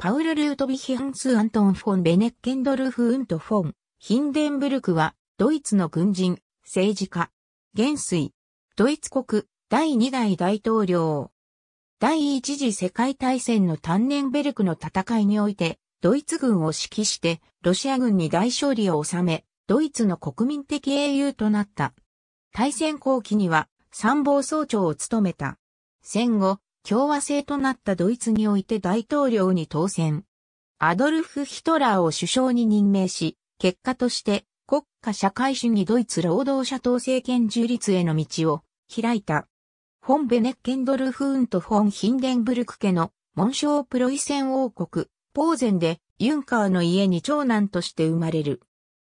パウル・ルートヴィヒハンス・アントン・フォン・ベネッケンドルフ・ウント・フォン、ヒンデンブルクは、ドイツの軍人、政治家、元帥、ドイツ国、第2代大統領。第一次世界大戦のタンネンベルクの戦いにおいて、ドイツ軍を指揮して、ロシア軍に大勝利を収め、ドイツの国民的英雄となった。大戦後期には参謀総長を務めた。戦後、共和制となったドイツにおいて大統領に当選。アドルフ・ヒトラーを首相に任命し、結果として国家社会主義ドイツ労働者党政権樹立への道を開いた。フォン・ベネッケンドルフーンとフォン・ヒンデンブルク家の紋章プロイセン王国、ポーゼンでユンカーの家に長男として生まれる。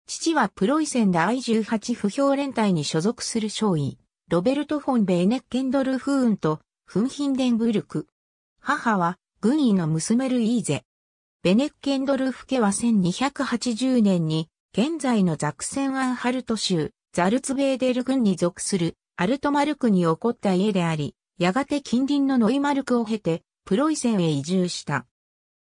父はプロイセン I－ 18不評連隊に所属する少尉、ロベルト・フォン・ベネッケンドルフーンとフンヒンデンブルク。母は、軍医の娘ルイーゼ。ベネッケンドルフ家は1280年に、現在のザクセンアンハルト州、ザルツベーデル軍に属する、アルトマルクに起こった家であり、やがて近隣のノイマルクを経て、プロイセンへ移住した。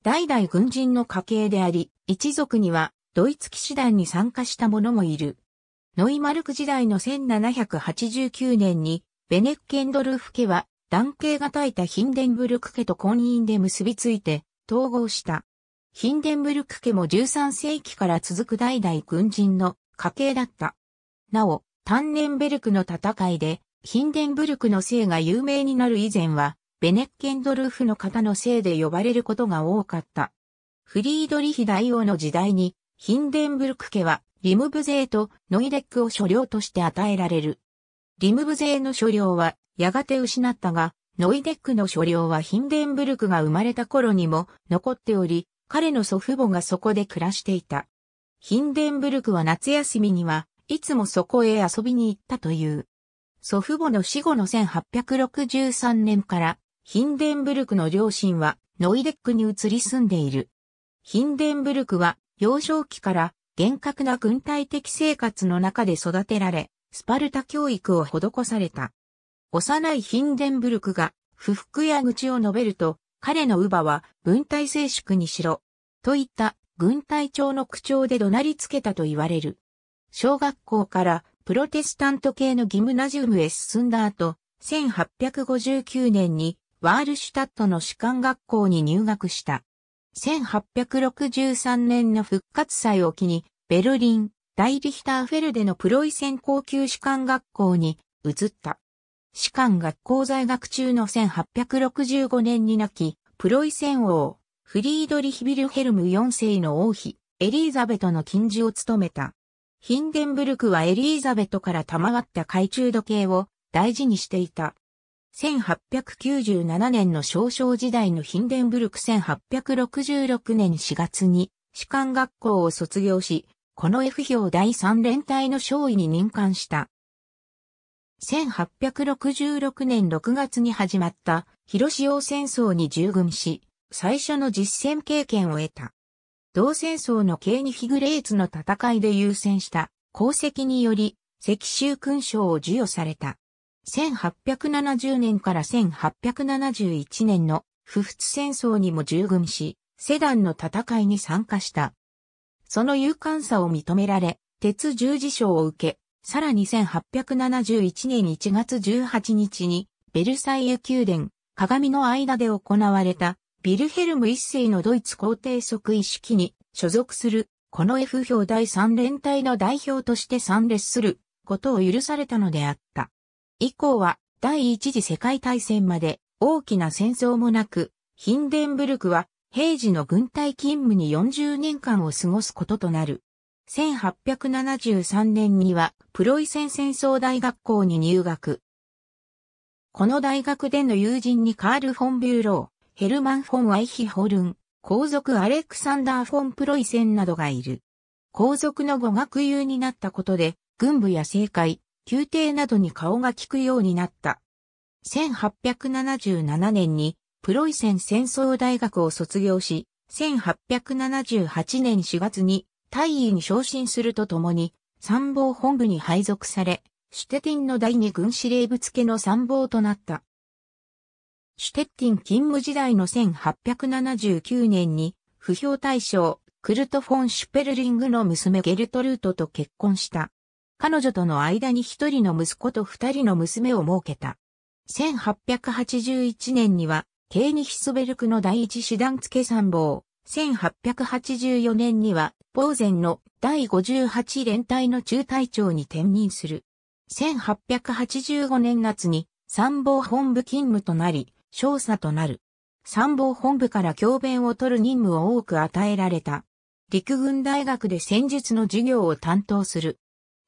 代々軍人の家系であり、一族には、ドイツ騎士団に参加した者もいる。ノイマルク時代の1789年に、ベネッケンドルフ家は男系が耐えたヒンデンブルク家と婚姻で結びついて統合した。ヒンデンブルク家も13世紀から続く代々軍人の家系だった。なお、タンネンベルクの戦いで、ヒンデンブルクの姓が有名になる以前は、ベネッケンドルフの方の姓で呼ばれることが多かった。フリードリヒ大王の時代に、ヒンデンブルク家は、リムブゼーとノイデックを所領として与えられる。リムブ勢の所領はやがて失ったが、ノイデックの所領はヒンデンブルクが生まれた頃にも残っており、彼の祖父母がそこで暮らしていた。ヒンデンブルクは夏休みにはいつもそこへ遊びに行ったという。祖父母の死後の1863年からヒンデンブルクの両親はノイデックに移り住んでいる。ヒンデンブルクは幼少期から厳格な軍隊的生活の中で育てられ、スパルタ教育を施された。幼いヒンデンブルクが不服や愚痴を述べると、彼の乳母は文体静粛にしろ、といった軍隊長の口調で怒鳴りつけたと言われる。小学校からプロテスタント系のギムナジウムへ進んだ後、1859年にワールシュタットの士官学校に入学した。1863年の復活祭を機に、ベルリン、大リヒターフェルデのプロイセン高級士官学校に移った。士官学校在学中の1865年に亡き、プロイセン王、フリードリヒビルヘルム4世の王妃、エリーザベトの禁止を務めた。ヒンデンブルクはエリーザベトから賜った懐中時計を大事にしていた。1897年の少々時代のヒンデンブルク1866年4月に士官学校を卒業し、この F 標第3連隊の少尉に任官した。1866年6月に始まった広潮戦争に従軍し、最初の実戦経験を得た。同戦争のケーニヒグレーツの戦いで優先した功績により、赤州勲章を授与された。1870年から1871年の不仏戦争にも従軍し、セダンの戦いに参加した。その勇敢さを認められ、鉄十字章を受け、さらに1871年1月18日に、ベルサイユ宮殿、鏡の間で行われた、ビルヘルム一世のドイツ皇帝即位式に所属する、この F 表第三連隊の代表として参列することを許されたのであった。以降は、第一次世界大戦まで大きな戦争もなく、ヒンデンブルクは平時の軍隊勤務に40年間を過ごすこととなる。1873年にはプロイセン戦争大学校に入学。この大学での友人にカール・フォン・ビューロー、ヘルマン・フォン・アイヒホルン、皇族アレクサンダー・フォン・プロイセンなどがいる。皇族の語学友になったことで、軍部や政界、宮廷などに顔が利くようになった。1877年にプロイセン戦争大学を卒業し、1878年4月に大尉に昇進するとともに、参謀本部に配属され、シュテティンの第二軍司令部付の参謀となった。シュテッティン勤務時代の1879年に、不評対象、クルト・フォン・シュペルリングの娘ゲルトルートと結婚した。彼女との間に一人の息子と二人の娘を設けた。1881年には、ケーニヒスベルクの第一師団付参謀。1884年には、ポーゼンの第58連隊の中隊長に転任する。1885年夏に参謀本部勤務となり、少佐となる。参謀本部から教鞭を取る任務を多く与えられた。陸軍大学で戦術の授業を担当する。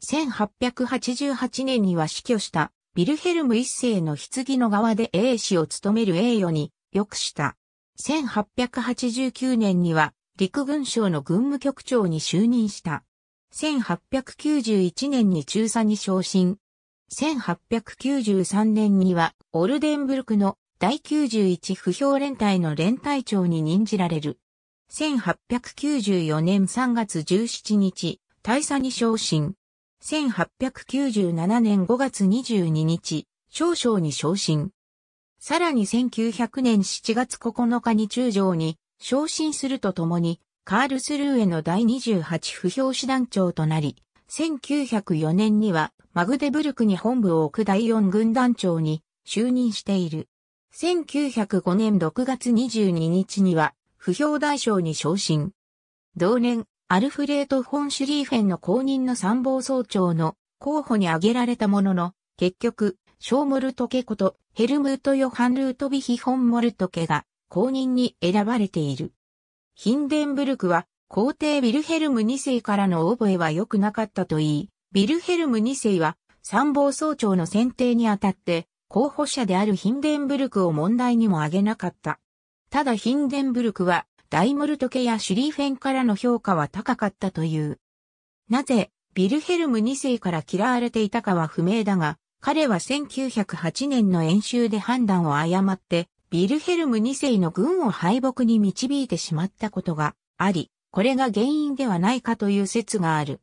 1888年には死去したビルヘルム一世の棺の側で英氏を務める栄誉に、よくした。1889年には、陸軍省の軍務局長に就任した。1891年に中佐に昇進。1893年には、オルデンブルクの第91不評連隊の連隊長に任じられる。1894年3月17日、大佐に昇進。1897年5月22日、少将に昇進。さらに1900年7月9日に中将に昇進するとともに、カールスルーへの第28不評師団長となり、1904年にはマグデブルクに本部を置く第4軍団長に就任している。1905年6月22日には、不評大将に昇進。同年、アルフレート・フォン・シュリーフェンの公認の参謀総長の候補に挙げられたものの、結局、ショーモルトケことヘルムート・ヨハン・ルートビヒ・フォン・モルトケが公認に選ばれている。ヒンデンブルクは皇帝ビルヘルム2世からの覚えは良くなかったと言い、ビルヘルム2世は参謀総長の選定にあたって候補者であるヒンデンブルクを問題にも挙げなかった。ただヒンデンブルクはダイモルト家やシュリーフェンからの評価は高かったという。なぜ、ビルヘルム2世から嫌われていたかは不明だが、彼は1908年の演習で判断を誤って、ビルヘルム2世の軍を敗北に導いてしまったことがあり、これが原因ではないかという説がある。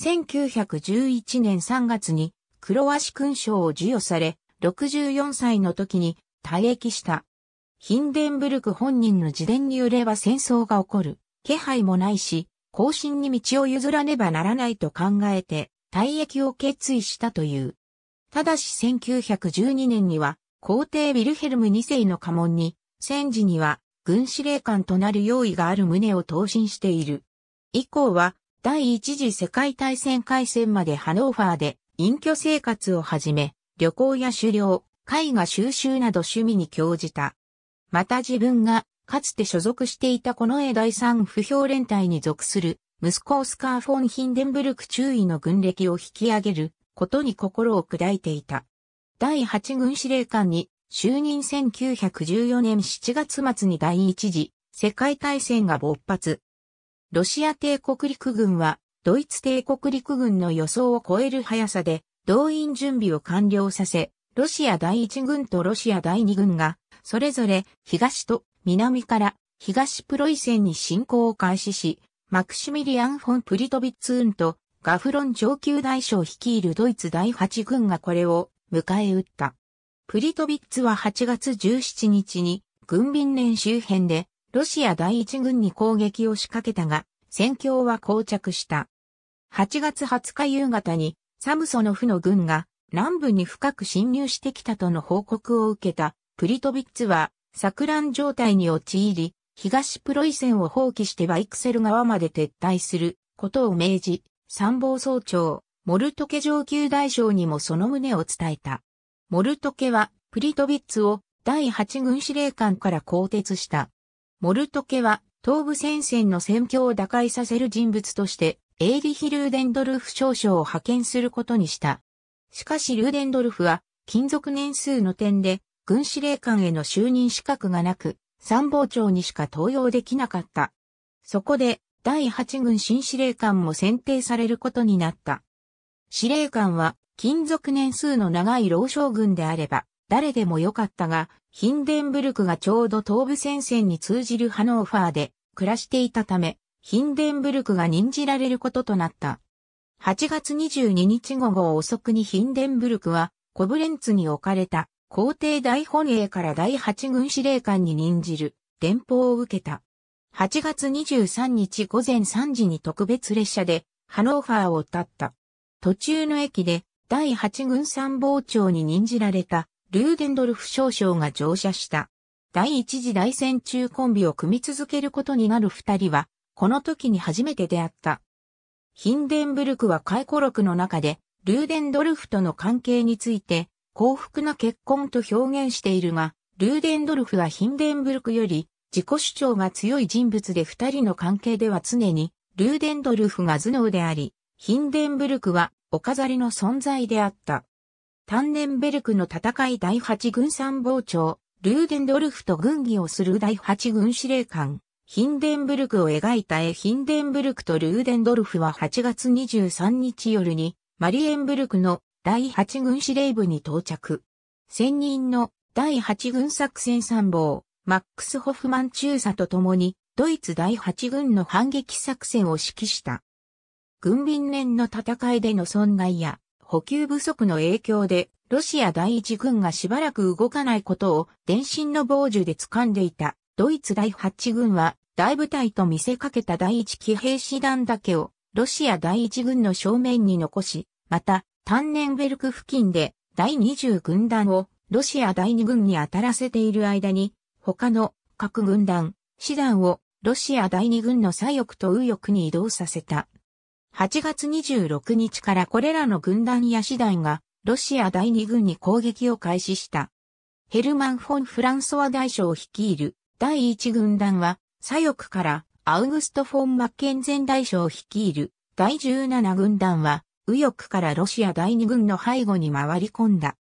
1911年3月に、クロワシ勲章を授与され、64歳の時に退役した。ヒンデンブルク本人の自伝によれば戦争が起こる気配もないし、後進に道を譲らねばならないと考えて、退役を決意したという。ただし1912年には、皇帝ウィルヘルム2世の家紋に、戦時には軍司令官となる用意がある旨を答申している。以降は、第一次世界大戦開戦までハノーファーで隠居生活をはじめ、旅行や狩猟、絵画収集など趣味に興じた。また自分が、かつて所属していたこの英第三不評連隊に属する、息子オスカー・フォン・ヒンデンブルク中尉の軍歴を引き上げることに心を砕いていた。第8軍司令官に就任1914年7月末に第一次世界大戦が勃発。ロシア帝国陸軍はドイツ帝国陸軍の予想を超える速さで動員準備を完了させ、ロシア第一軍とロシア第二軍がそれぞれ東と南から東プロイセンに侵攻を開始し、マクシミリアン・フォン・プリトビッツーンとガフロン上級大将率いるドイツ第8軍がこれを迎え撃った。プリトビッツは8月17日に軍便連周辺でロシア第1軍に攻撃を仕掛けたが、戦況は膠着した。8月20日夕方にサムソノフの軍が南部に深く侵入してきたとの報告を受けたプリトビッツは、錯乱状態に陥り、東プロイセンを放棄してバイクセル側まで撤退することを命じ、参謀総長、モルトケ上級大将にもその旨を伝えた。モルトケは、プリトビッツを第8軍司令官から更迭した。モルトケは、東部戦線の戦況を打開させる人物として、エイリヒ・ルーデンドルフ少将を派遣することにした。しかしルーデンドルフは、金属年数の点で、軍司令官への就任資格がなく、参謀長にしか登用できなかった。そこで、第8軍新司令官も選定されることになった。司令官は、勤続年数の長い老将軍であれば、誰でもよかったが、ヒンデンブルクがちょうど東部戦線に通じるハノーファーで暮らしていたため、ヒンデンブルクが任じられることとなった。8月22日午後遅くにヒンデンブルクは、コブレンツに置かれた皇帝大本営から第8軍司令官に任じる電報を受けた。8月23日午前3時に特別列車でハノーファーを立った。途中の駅で第8軍参謀長に任じられたルーデンドルフ少将が乗車した。第一次大戦中コンビを組み続けることになる二人は、この時に初めて出会った。ヒンデンブルクは回顧録の中で、ルーデンドルフとの関係について、幸福な結婚と表現しているが、ルーデンドルフはヒンデンブルクより自己主張が強い人物で二人の関係では常にルーデンドルフが頭脳であり、ヒンデンブルクはお飾りの存在であった。タンネンベルクの戦い第八軍参謀長、ルーデンドルフと軍議をする第八軍司令官、ヒンデンブルクを描いた絵ヒンデンブルクとルーデンドルフは8月23日夜にマリエンブルクの第8軍司令部に到着。専任の第8軍作戦参謀、マックス・ホフマン中佐と共に、ドイツ第8軍の反撃作戦を指揮した。軍便連の戦いでの損害や補給不足の影響で、ロシア第1軍がしばらく動かないことを電信の傍受で掴んでいたドイツ第8軍は大部隊と見せかけた第1騎兵師団だけをロシア第1軍の正面に残し、またタンネンベルク付近で第20軍団をロシア第2軍に当たらせている間に、他の各軍団、師団をロシア第2軍の左翼と右翼に移動させた。8月26日からこれらの軍団や師団がロシア第2軍に攻撃を開始した。ヘルマン・フォン・フランソワ大将を率いる第1軍団は左翼からアウグスト・フォン・マッケンゼン大将を率いる第17軍団は右翼からロシア第二軍の背後に回り込んだ。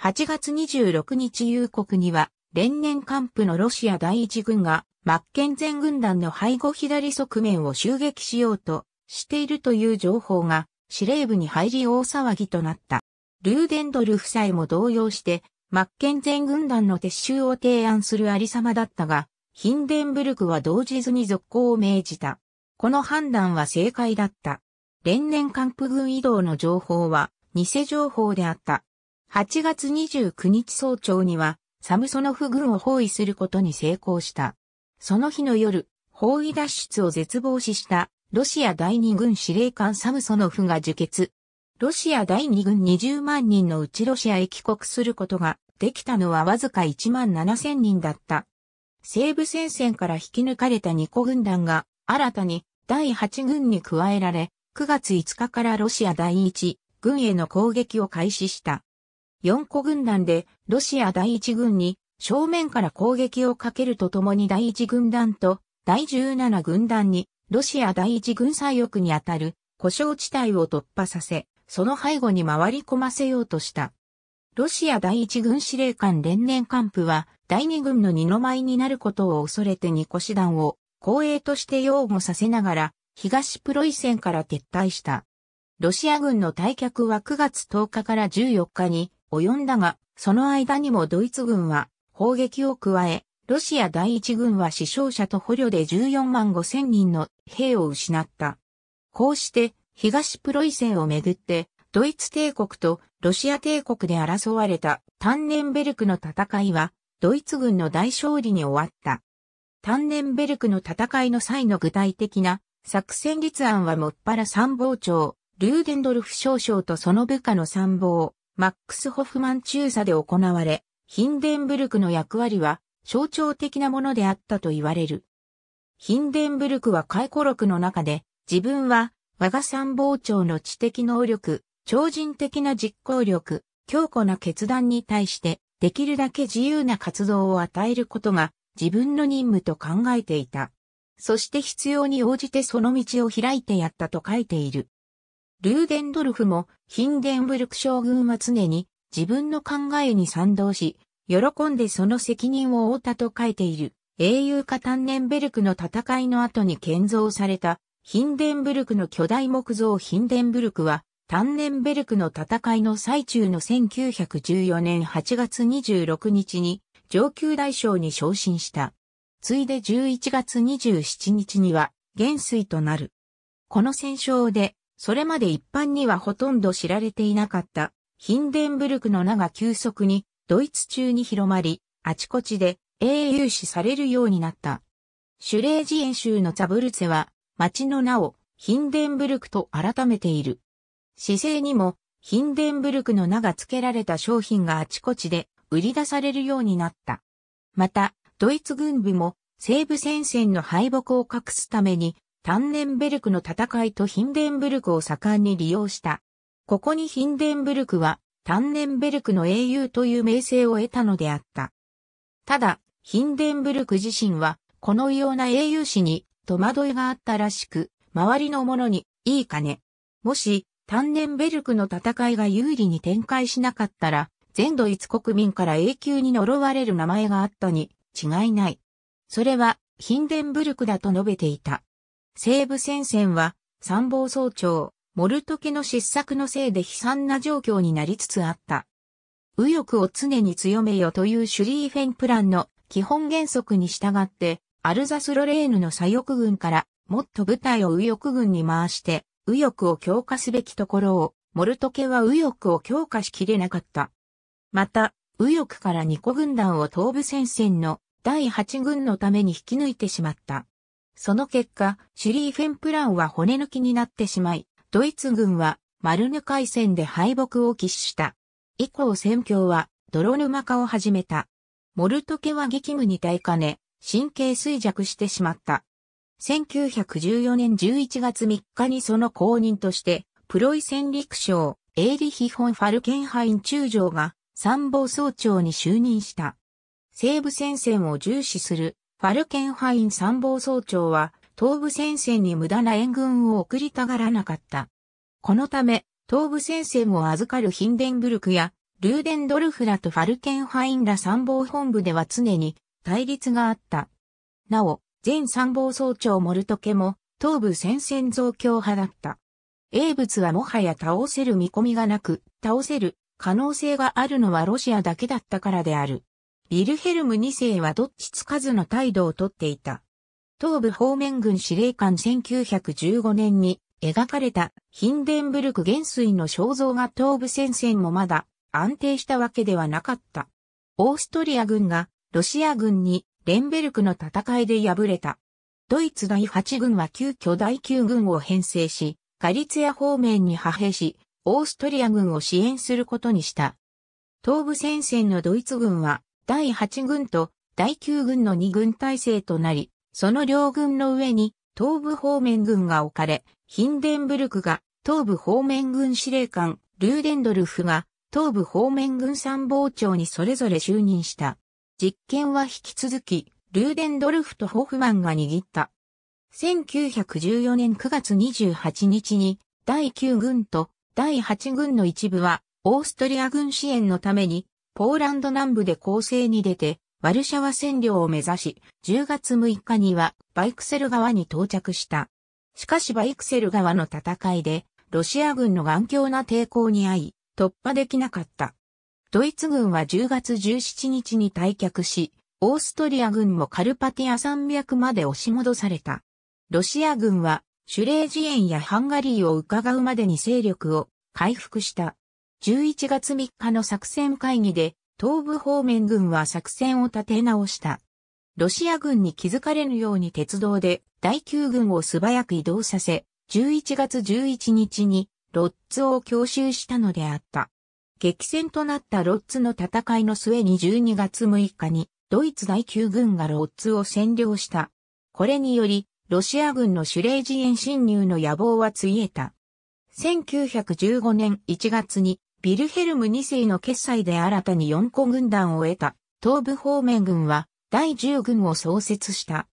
8月26日夕刻には、連年幹部のロシア第一軍が、マッケンゼン軍団の背後左側面を襲撃しようとしているという情報が、司令部に入り大騒ぎとなった。ルーデンドル夫妻も動揺して、マッケンゼン軍団の撤収を提案するありさまだったが、ヒンデンブルクは同時ずに続行を命じた。この判断は正解だった。連年ンプ軍移動の情報は偽情報であった。8月29日早朝には、サムソノフ軍を包囲することに成功した。その日の夜、包囲脱出を絶望視したロシア第二軍司令官サムソノフが受決。ロシア第二軍20万人のうちロシアへ帰国することができたのはわずか1万7千人だった。西部戦線から引き抜かれた二個軍団が新たに第八軍に加えられ、9月5日からロシア第一軍への攻撃を開始した。4個軍団でロシア第一軍に正面から攻撃をかけるとともに第一軍団と第17軍団にロシア第一軍左翼にあたる故障地帯を突破させ、その背後に回り込ませようとした。ロシア第一軍司令官連年幹部は第二軍の二の舞になることを恐れて二個師団を公営として擁護させながら東プロイセンから撤退した。ロシア軍の退却は9月10日から14日に及んだが、その間にもドイツ軍は砲撃を加え、ロシア第一軍は死傷者と捕虜で14万5千人の兵を失った。こうして東プロイセンをめぐって、ドイツ帝国とロシア帝国で争われたタンネンベルクの戦いは、ドイツ軍の大勝利に終わった。タンネンベルクの戦いの際の具体的な作戦立案はもっぱら参謀長、ルーデンドルフ少将とその部下の参謀、マックス・ホフマン中佐で行われ、ヒンデンブルクの役割は象徴的なものであったと言われる。ヒンデンブルクは回顧録の中で、自分は我が参謀長の知的能力、超人的な実行力、強固な決断に対して、できるだけ自由な活動を与えることが自分の任務と考えていた。そして必要に応じてその道を開いてやったと書いている。ルーデンドルフもヒンデンブルク将軍は常に自分の考えに賛同し、喜んでその責任を負ったと書いている。英雄家タンネンベルクの戦いの後に建造されたヒンデンブルクの巨大木造ヒンデンブルクはタンネンベルクの戦いの最中の1914年8月26日に上級大将に昇進した。次いで11月27日には元帥となる。この戦勝で、それまで一般にはほとんど知られていなかったヒンデンブルクの名が急速にドイツ中に広まり、あちこちで英雄視されるようになった。シュレージエン州のザブルツェは、町の名をヒンデンブルクと改めている。市政にもヒンデンブルクの名が付けられた商品があちこちで売り出されるようになった。また、ドイツ軍部も西部戦線の敗北を隠すためにタンネンベルクの戦いとヒンデンブルクを盛んに利用した。ここにヒンデンブルクはタンネンベルクの英雄という名声を得たのであった。ただ、ヒンデンブルク自身はこのような英雄史に戸惑いがあったらしく、周りの者にいいかね。もし、タンネンベルクの戦いが有利に展開しなかったら、全ドイツ国民から永久に呪われる名前があったに違いない。それはヒンデンブルクだと述べていた。西部戦線は参謀総長、モルトケの失策のせいで悲惨な状況になりつつあった。右翼を常に強めよというシュリーフェンプランの基本原則に従って、アルザスロレーヌの左翼軍からもっと部隊を右翼軍に回して、右翼を強化すべきところを、モルトケは右翼を強化しきれなかった。また、右翼から二個軍団を東部戦線の第八軍のために引き抜いてしまった。その結果、シュリーフェンプランは骨抜きになってしまい、ドイツ軍はマルヌ海戦で敗北を喫した。以降戦況は泥沼化を始めた。モルトケは激務に耐えかね、神経衰弱してしまった。1914年11月3日にその後任として、プロイセン陸将、エーリヒ・フォン・ファルケンハイン中将が参謀総長に就任した。西部戦線を重視するファルケンハイン参謀総長は東部戦線に無駄な援軍を送りたがらなかった。このため東部戦線を預かるヒンデンブルクやルーデンドルフらとファルケンハインら参謀本部では常に対立があった。なお、前参謀総長モルトケも東部戦線増強派だった。英仏はもはや倒せる見込みがなく、倒せる可能性があるのはロシアだけだったからである。ビルヘルム2世はどっちつかずの態度をとっていた。東部方面軍司令官1915年に描かれたヒンデンブルク元帥の肖像が東部戦線もまだ安定したわけではなかった。オーストリア軍がロシア軍にレンベルクの戦いで敗れた。ドイツ第8軍は急遽第9軍を編成し、ガリツヤ方面に派兵し、オーストリア軍を支援することにした。東部戦線のドイツ軍は第8軍と第9軍の2軍体制となり、その両軍の上に東部方面軍が置かれ、ヒンデンブルクが東部方面軍司令官、ルーデンドルフが東部方面軍参謀長にそれぞれ就任した。実験は引き続き、ルーデンドルフとホフマンが握った。1914年9月28日に第9軍と第8軍の一部は、オーストリア軍支援のために、ポーランド南部で攻勢に出て、ワルシャワ占領を目指し、10月6日にはバイクセル川に到着した。しかしバイクセル川の戦いで、ロシア軍の頑強な抵抗に遭い、突破できなかった。ドイツ軍は10月17日に退却し、オーストリア軍もカルパティア山脈まで押し戻された。ロシア軍はシュレージエンやハンガリーを伺うまでに勢力を回復した。11月3日の作戦会議で、東部方面軍は作戦を立て直した。ロシア軍に気づかれぬように鉄道で第9軍を素早く移動させ、11月11日にロッツを強襲したのであった。激戦となったロッツの戦いの末に12月6日にドイツ第9軍がロッツを占領した。これによりロシア軍のシュレージエン侵入の野望はついえた。1915年1月に、ビルヘルム2世の決裁で新たに4個軍団を得た、東部方面軍は、第10軍を創設した。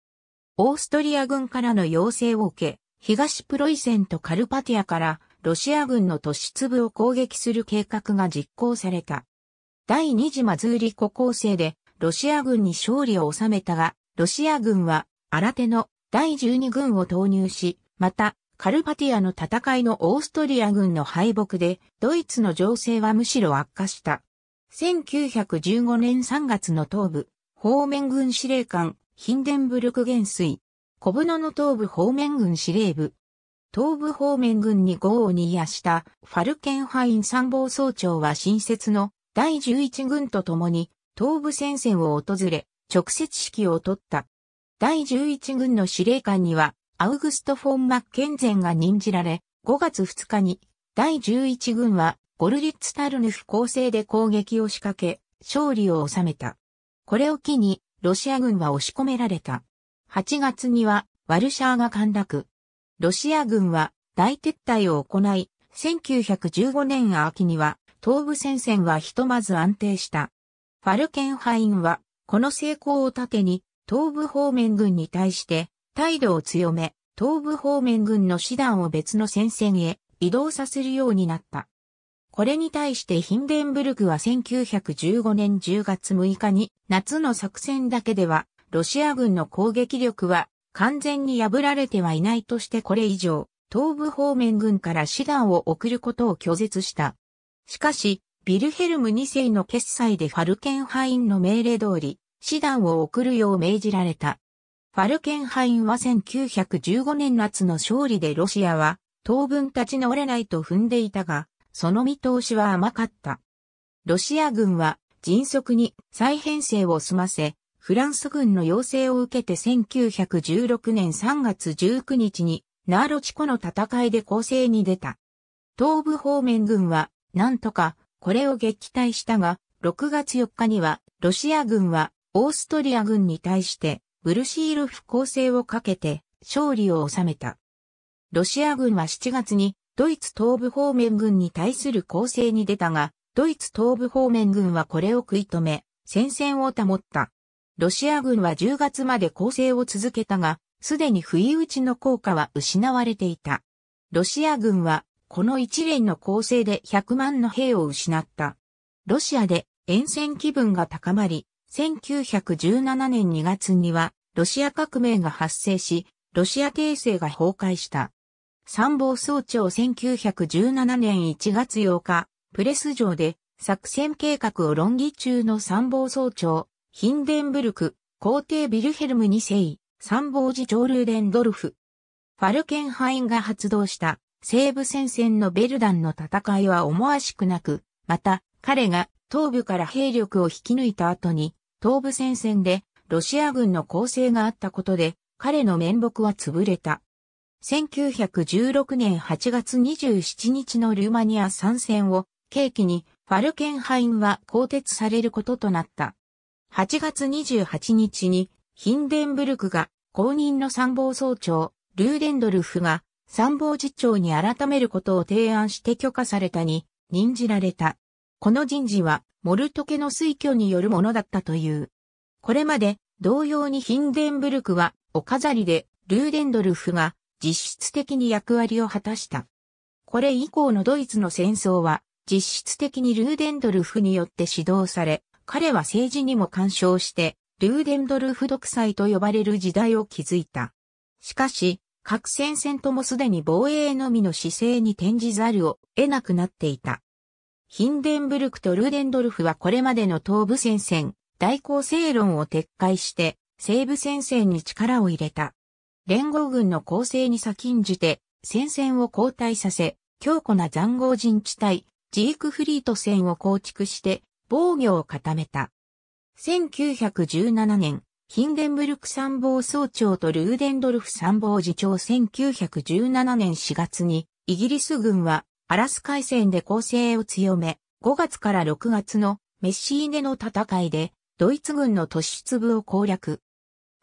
オーストリア軍からの要請を受け、東プロイセンとカルパティアから、ロシア軍の都市粒を攻撃する計画が実行された。第2次マズーリコ構成で、ロシア軍に勝利を収めたが、ロシア軍は、新手の第12軍を投入し、また、カルパティアの戦いのオーストリア軍の敗北で、ドイツの情勢はむしろ悪化した。1915年3月の東部、方面軍司令官、ヒンデンブルク元帥、小舟の東部方面軍司令部、東部方面軍に豪を煮やしたファルケンハイン参謀総長は新設の第11軍と共に東部戦線を訪れ、直接指揮を取った。第11軍の司令官には、アウグスト・フォン・マッケンゼンが任じられ、5月2日に、第11軍は、ゴルリッツ・タルヌフ構成で攻撃を仕掛け、勝利を収めた。これを機に、ロシア軍は押し込められた。8月には、ワルシャーが陥落。ロシア軍は、大撤退を行い、1915年秋には、東部戦線はひとまず安定した。ファルケンハインは、この成功を盾に、東部方面軍に対して、態度を強め、東部方面軍の師団を別の戦線へ移動させるようになった。これに対してヒンデンブルクは1915年10月6日に夏の作戦だけではロシア軍の攻撃力は完全に破られてはいないとしてこれ以上東部方面軍から師団を送ることを拒絶した。しかし、ヴィルヘルム2世の決裁でファルケンハインの命令通り師団を送るよう命じられた。ファルケンハインは1915年夏の勝利でロシアは当分立ち直れないと踏んでいたが、その見通しは甘かった。ロシア軍は迅速に再編成を済ませ、フランス軍の要請を受けて1916年3月19日にナーロチコの戦いで攻勢に出た。東部方面軍は、なんとか、これを撃退したが、6月4日には、ロシア軍は、オーストリア軍に対してブルシールフ攻勢をかけて勝利を収めた。ロシア軍は7月にドイツ東部方面軍に対する攻勢に出たが、ドイツ東部方面軍はこれを食い止め、戦線を保った。ロシア軍は10月まで攻勢を続けたが、すでに不意打ちの効果は失われていた。ロシア軍は、この一連の攻勢で100万の兵を失った。ロシアで沿線気分が高まり、1917年2月には、ロシア革命が発生し、ロシア帝政が崩壊した。参謀総長1917年1月8日、プレス上で作戦計画を論議中の参謀総長、ヒンデンブルク、皇帝ビルヘルム2世、参謀次長ルーデンドルフ、ファルケンハインが発動した西部戦線のベルダンの戦いは思わしくなく、また彼が東部から兵力を引き抜いた後に東部戦線でロシア軍の攻勢があったことで彼の面目は潰れた。1916年8月27日のルーマニア参戦を契機にファルケンハインは更迭されることとなった。8月28日にヒンデンブルクが公認の参謀総長ルーデンドルフが参謀次長に改めることを提案して許可されたに任じられた。この人事はモルトケの推挙によるものだったという。これまで同様にヒンデンブルクはお飾りでルーデンドルフが実質的に役割を果たした。これ以降のドイツの戦争は実質的にルーデンドルフによって指導され、彼は政治にも干渉して、ルーデンドルフ独裁と呼ばれる時代を築いた。しかし、核戦線ともすでに防衛のみの姿勢に転じざるを得なくなっていた。ヒンデンブルクとルーデンドルフはこれまでの東部戦線、大構成論を撤回して、西部戦線に力を入れた。連合軍の構成に先んじて、戦線を後退させ、強固な残壕陣地帯、ジークフリート戦を構築して、防御を固めた。1917年、ヒンデンブルク参謀総長とルーデンドルフ参謀次長1917年4月に、イギリス軍はアラス海戦で攻勢を強め、5月から6月のメッシーネの戦いで、ドイツ軍の突出部を攻略。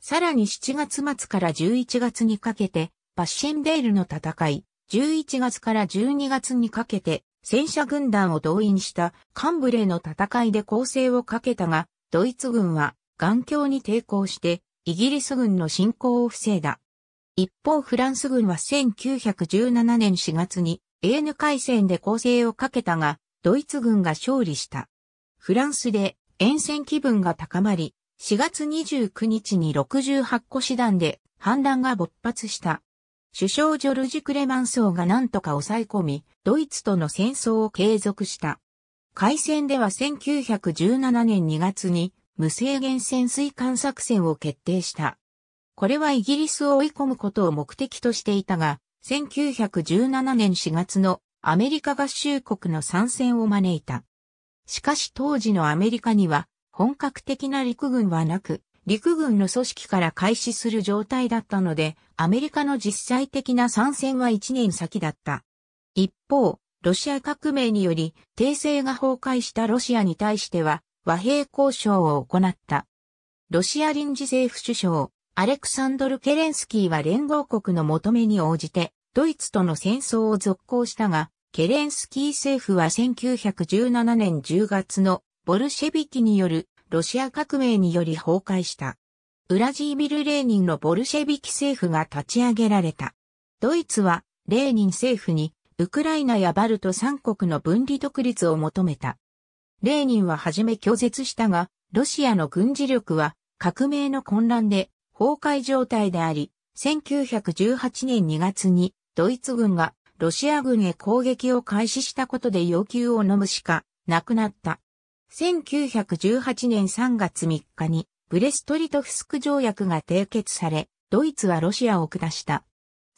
さらに7月末から11月にかけて、バッシェンベールの戦い、11月から12月にかけて、戦車軍団を動員したカンブレーの戦いで攻勢をかけたが、ドイツ軍は頑強に抵抗して、イギリス軍の侵攻を防いだ。一方フランス軍は1917年4月に AN 海戦で攻勢をかけたが、ドイツ軍が勝利した。フランスで沿線気分が高まり、4月29日に68個師団で反乱が勃発した。首相ジョルジ・クレマンソーが何とか抑え込み、ドイツとの戦争を継続した。海戦では1917年2月に無制限潜水艦作戦を決定した。これはイギリスを追い込むことを目的としていたが、1917年4月のアメリカ合衆国の参戦を招いた。しかし当時のアメリカには本格的な陸軍はなく、陸軍の組織から開始する状態だったので、アメリカの実際的な参戦は1年先だった。一方、ロシア革命により、帝政が崩壊したロシアに対しては、和平交渉を行った。ロシア臨時政府首相、アレクサンドル・ケレンスキーは連合国の求めに応じて、ドイツとの戦争を続行したが、ケレンスキー政府は1917年10月のボルシェビキによるロシア革命により崩壊した。ウラジービル・レーニンのボルシェビキ政府が立ち上げられた。ドイツはレーニン政府にウクライナやバルト三国の分離独立を求めた。レーニンは初め拒絶したが、ロシアの軍事力は革命の混乱で崩壊状態であり、1918年2月にドイツ軍がロシア軍へ攻撃を開始したことで要求を飲むしかなくなった。1918年3月3日にブレストリトフスク条約が締結され、ドイツはロシアを下した。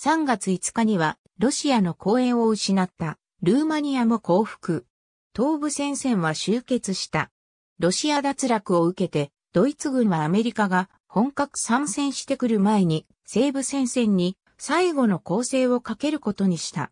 3月5日にはロシアの公園を失ったルーマニアも降伏。東部戦線は終結した。ロシア脱落を受けてドイツ軍はアメリカが本格参戦してくる前に西部戦線に最後の攻勢をかけることにした。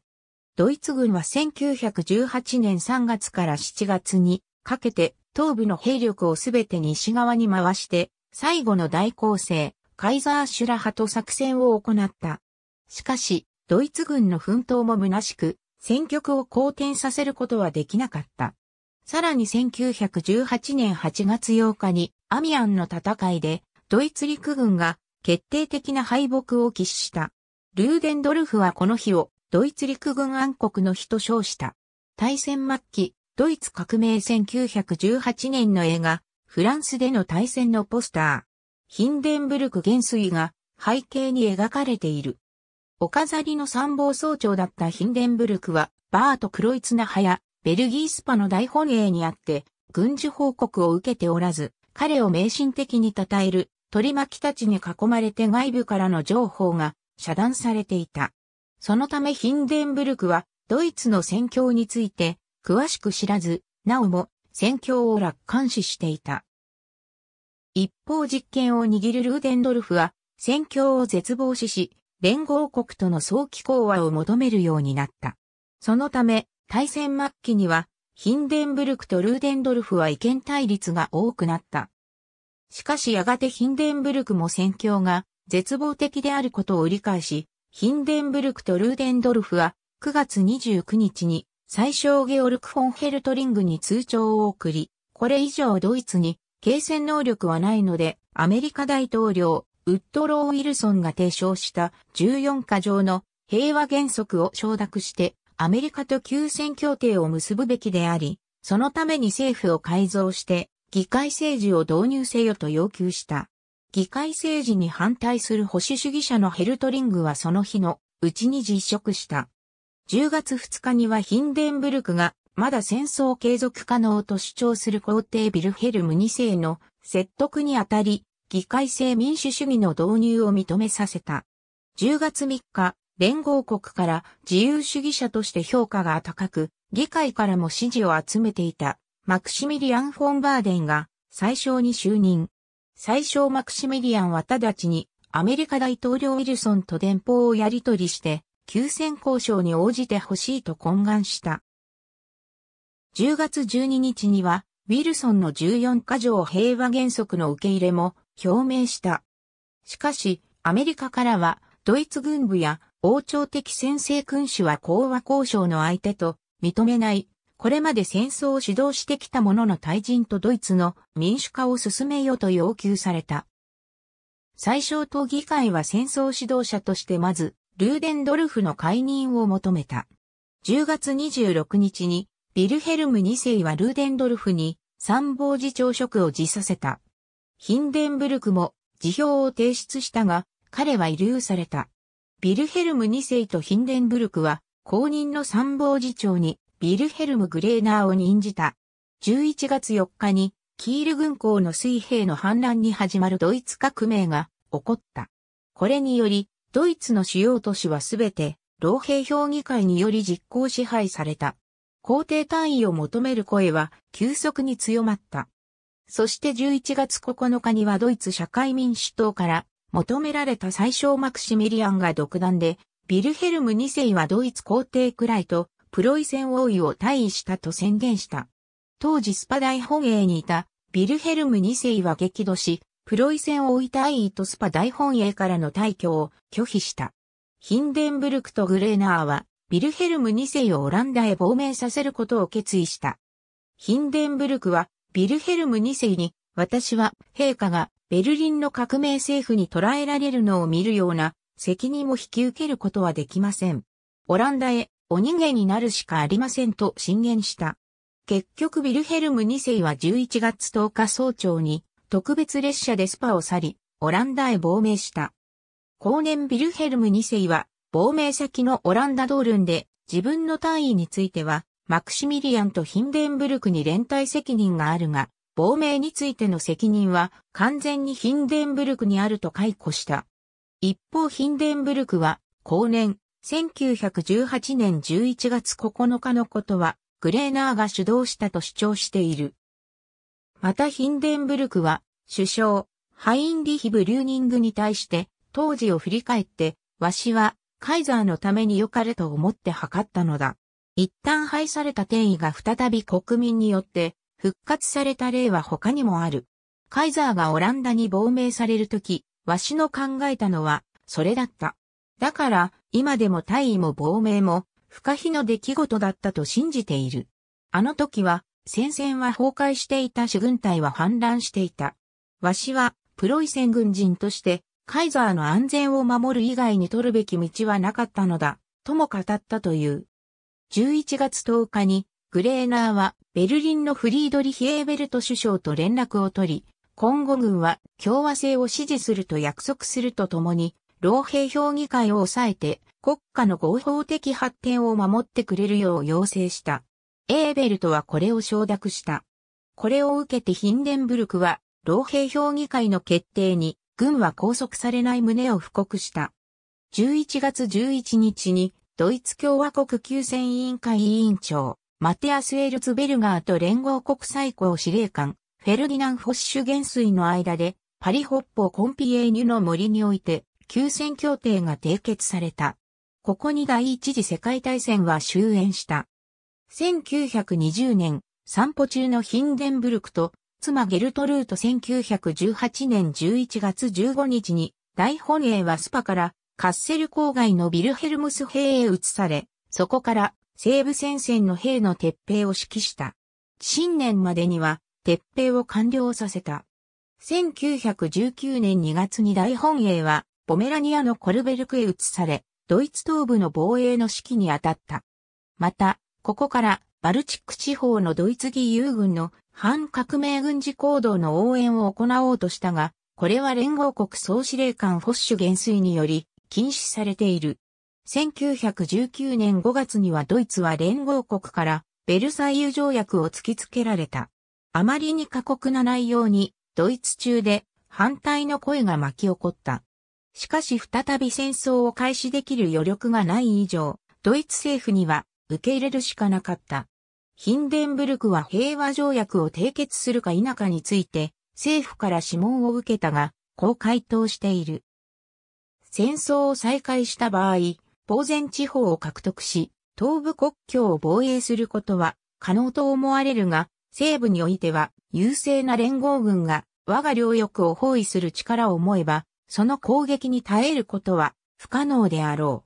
ドイツ軍は1918年3月から7月にかけて東部の兵力をすべて西側に回して最後の大攻勢、カイザーシュラハと作戦を行った。しかし、ドイツ軍の奮闘も虚しく、戦局を好転させることはできなかった。さらに1918年8月8日にアミアンの戦いでドイツ陸軍が決定的な敗北を喫した。ルーデンドルフはこの日をドイツ陸軍暗黒の日と称した。大戦末期、ドイツ革命1918年の映画、フランスでの大戦のポスター、ヒンデンブルク元帥が背景に描かれている。お飾りの参謀総長だったヒンデンブルクは、バート・クロイツナハや、ベルギースパの大本営にあって、軍事報告を受けておらず、彼を迷信的に称える取り巻きたちに囲まれて外部からの情報が遮断されていた。そのためヒンデンブルクはドイツの戦況について詳しく知らず、なおも戦況を楽観視していた。一方実権を握るルーデンドルフは戦況を絶望視し、連合国との早期講和を求めるようになった。そのため、大戦末期には、ヒンデンブルクとルーデンドルフは意見対立が多くなった。しかしやがてヒンデンブルクも戦況が絶望的であることを理解し、ヒンデンブルクとルーデンドルフは9月29日に最小ゲオルク・フォンヘルトリングに通帳を送り、これ以上ドイツに継戦能力はないので、アメリカ大統領、ウッドロー・ウィルソンが提唱した14か条の平和原則を承諾してアメリカと休戦協定を結ぶべきであり、そのために政府を改造して議会政治を導入せよと要求した。議会政治に反対する保守主義者のヘルトリングはその日のうちに実食した。10月2日にはヒンデンブルクがまだ戦争継続可能と主張する皇帝ビルヘルム2世の説得にあたり、議会制民主主義の導入を認めさせた。10月3日、連合国から自由主義者として評価が高く、議会からも支持を集めていたマクシミリアン・フォンバーデンが最小に就任。最小マクシミリアンは直ちにアメリカ大統領ウィルソンと電報をやり取りして、休戦交渉に応じてほしいと懇願した。10月12日には、ウィルソンの14カ条平和原則の受け入れも表明した。しかし、アメリカからは、ドイツ軍部や王朝的先制君主は講和交渉の相手と認めないこれまで戦争を主導してきた者の対人とドイツの民主化を進めようと要求された。最小党議会は戦争指導者としてまず、ルーデンドルフの解任を求めた。10月26日に、ビルヘルム2世はルーデンドルフに参謀次長職を辞させた。ヒンデンブルクも辞表を提出したが、彼は遺留された。ビルヘルム2世とヒンデンブルクは、公認の参謀次長にビルヘルム・グレーナーを任じた。11月4日に、キール軍港の水兵の反乱に始まるドイツ革命が起こった。これにより、ドイツの主要都市はすべて、老兵評議会により実行支配された。皇帝単位を求める声は急速に強まった。そして11月9日にはドイツ社会民主党から求められた最小マクシミリアンが独断で、ビルヘルム2世はドイツ皇帝くらいとプロイセン王位を退位したと宣言した。当時スパ大本営にいたビルヘルム2世は激怒し、プロイセン王位退位とスパ大本営からの退去を拒否した。ヒンデンブルクとグレーナーは、ビルヘルム2世をオランダへ亡命させることを決意した。ヒンデンブルクは、ビルヘルム2世に、私は、陛下が、ベルリンの革命政府に捕らえられるのを見るような、責任を引き受けることはできません。オランダへ、お逃げになるしかありませんと進言した。結局ビルヘルム2世は11月10日早朝に特別列車でスパを去り、オランダへ亡命した。後年ビルヘルム2世は亡命先のオランダドールンで自分の単位についてはマクシミリアンとヒンデンブルクに連帯責任があるが、亡命についての責任は完全にヒンデンブルクにあると解雇した。一方ヒンデンブルクは後年1918年11月9日のことは、グレーナーが主導したと主張している。またヒンデンブルクは、首相、ハインリヒ・ブリューニングに対して、当時を振り返って、わしは、カイザーのために良かれと思って測ったのだ。一旦廃された転移が再び国民によって復活された例は他にもある。カイザーがオランダに亡命されるとき、わしの考えたのは、それだった。だから、今でも大尉も亡命も、不可避の出来事だったと信じている。あの時は、戦線は崩壊していた主軍隊は反乱していた。わしは、プロイセン軍人として、カイザーの安全を守る以外に取るべき道はなかったのだ、とも語ったという。11月10日に、グレーナーは、ベルリンのフリードリヒ・エーベルト首相と連絡を取り、今後軍は共和制を支持すると約束するとともに、老兵評議会を抑えて、国家の合法的発展を守ってくれるよう要請した。エーベルトはこれを承諾した。これを受けてヒンデンブルクは、老兵評議会の決定に、軍は拘束されない旨を布告した。11月11日に、ドイツ共和国休戦委員会委員長、マテアス・エルツベルガーと連合国最高司令官、フェルディナン・フォッシュ元帥の間で、パリ北方コンピエーニュの森において、休戦協定が締結された。ここに第一次世界大戦は終焉した。1920年、散歩中のヒンデンブルクと、妻ゲルトルート1918年11月15日に、大本営はスパからカッセル郊外のビルヘルムス兵へ移され、そこから西部戦線の兵の撤兵を指揮した。新年までには撤兵を完了させた。1919年2月に大本営はポメラニアのコルベルクへ移され、ドイツ東部の防衛の指揮に当たった。また、ここからバルチック地方のドイツ義勇軍の反革命軍事行動の応援を行おうとしたが、これは連合国総司令官フォッシュ元帥により禁止されている。1919年5月にはドイツは連合国からベルサイユ条約を突きつけられた。あまりに過酷な内容にドイツ中で反対の声が巻き起こった。しかし再び戦争を開始できる余力がない以上、ドイツ政府には受け入れるしかなかった。ヒンデンブルクは平和条約を締結するか否かについて、政府から諮問を受けたが、こう回答している。戦争を再開した場合、当然地方を獲得し、東部国境を防衛することは可能と思われるが、西部においては優勢な連合軍が我が領域を包囲する力を思えば、その攻撃に耐えることは不可能であろ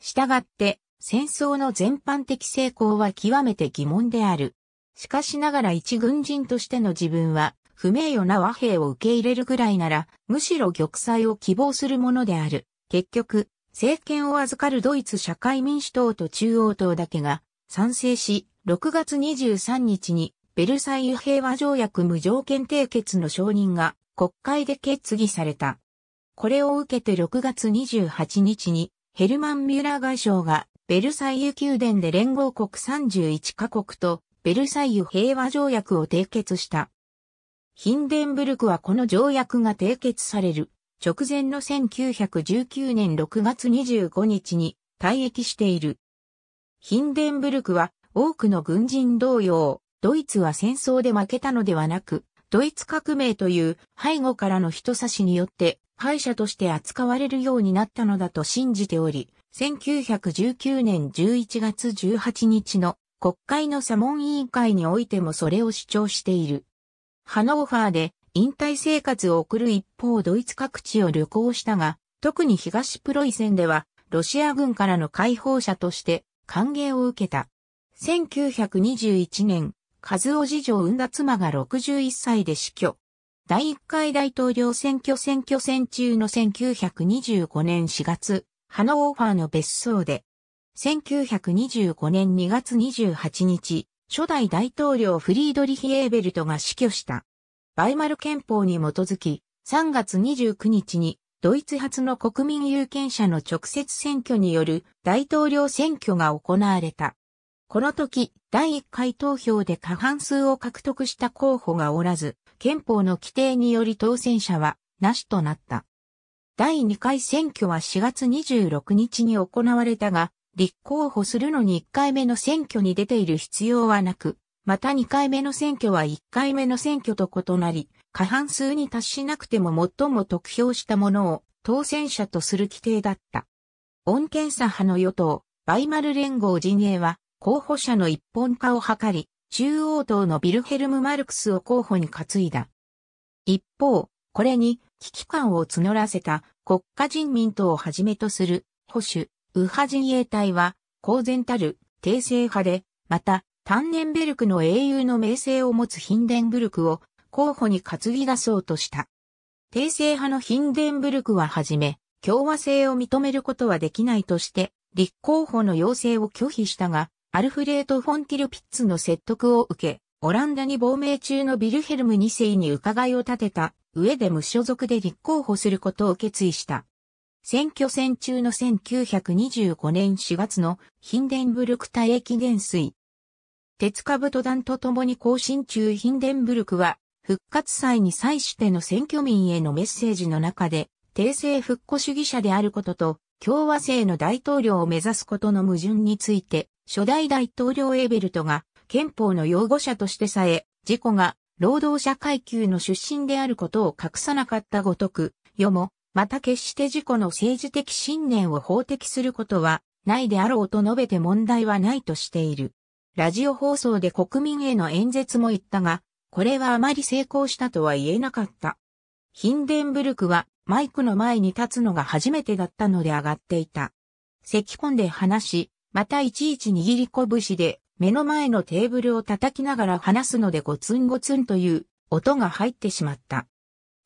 う。したがって、戦争の全般的成功は極めて疑問である。しかしながら一軍人としての自分は、不名誉な和平を受け入れるぐらいなら、むしろ玉砕を希望するものである。結局、政権を預かるドイツ社会民主党と中央党だけが賛成し、6月23日にベルサイユ平和条約無条件締結の承認が国会で決議された。これを受けて6月28日にヘルマン・ミュラー外相がベルサイユ宮殿で連合国31カ国とベルサイユ平和条約を締結した。ヒンデンブルクはこの条約が締結される直前の1919年6月25日に退役している。ヒンデンブルクは多くの軍人同様、ドイツは戦争で負けたのではなく、ドイツ革命という背後からの人差しによって敗者として扱われるようになったのだと信じており、1919年11月18日の国会のモン委員会においてもそれを主張している。ハノーファーで引退生活を送る一方ドイツ各地を旅行したが、特に東プロイセンではロシア軍からの解放者として歓迎を受けた。1921年、カズオ次女を生んだ妻が61歳で死去。第1回大統領選挙選挙戦中の1925年4月、ハノーファーの別荘で、1925年2月28日、初代大統領フリードリヒ・エーベルトが死去した。バイマル憲法に基づき、3月29日にドイツ初の国民有権者の直接選挙による大統領選挙が行われた。この時、第1回投票で過半数を獲得した候補がおらず、憲法の規定により当選者はなしとなった。第2回選挙は4月26日に行われたが、立候補するのに1回目の選挙に出ている必要はなく、また2回目の選挙は1回目の選挙と異なり、過半数に達しなくても最も得票したものを当選者とする規定だった。恩検査派の与党、バイマル連合陣営は、候補者の一本化を図り、中央党のビルヘルム・マルクスを候補に担いだ。一方、これに危機感を募らせた国家人民党をはじめとする保守、右派陣営隊は公然たる帝政派で、また、タンネンベルクの英雄の名声を持つヒンデンブルクを候補に担ぎ出そうとした。帝政派のヒンデンブルクははじめ、共和制を認めることはできないとして、立候補の要請を拒否したが、アルフレート・フォンティルピッツの説得を受け、オランダに亡命中のビルヘルム2世に伺いを立てた上で無所属で立候補することを決意した。選挙戦中の1925年4月のヒンデンブルク大駅元帥。鉄株と団と共に更新中ヒンデンブルクは、復活祭に際しての選挙民へのメッセージの中で、帝政復古主義者であることと、共和制の大統領を目指すことの矛盾について、初代大統領エーベルトが憲法の擁護者としてさえ、事故が労働者階級の出身であることを隠さなかったごとく、世も、また決して事故の政治的信念を法的することはないであろうと述べて問題はないとしている。ラジオ放送で国民への演説も言ったが、これはあまり成功したとは言えなかった。ヒンデンブルクはマイクの前に立つのが初めてだったので上がっていた。咳込んで話し、またいちいち握り拳で目の前のテーブルを叩きながら話すのでゴツンゴツンという音が入ってしまった。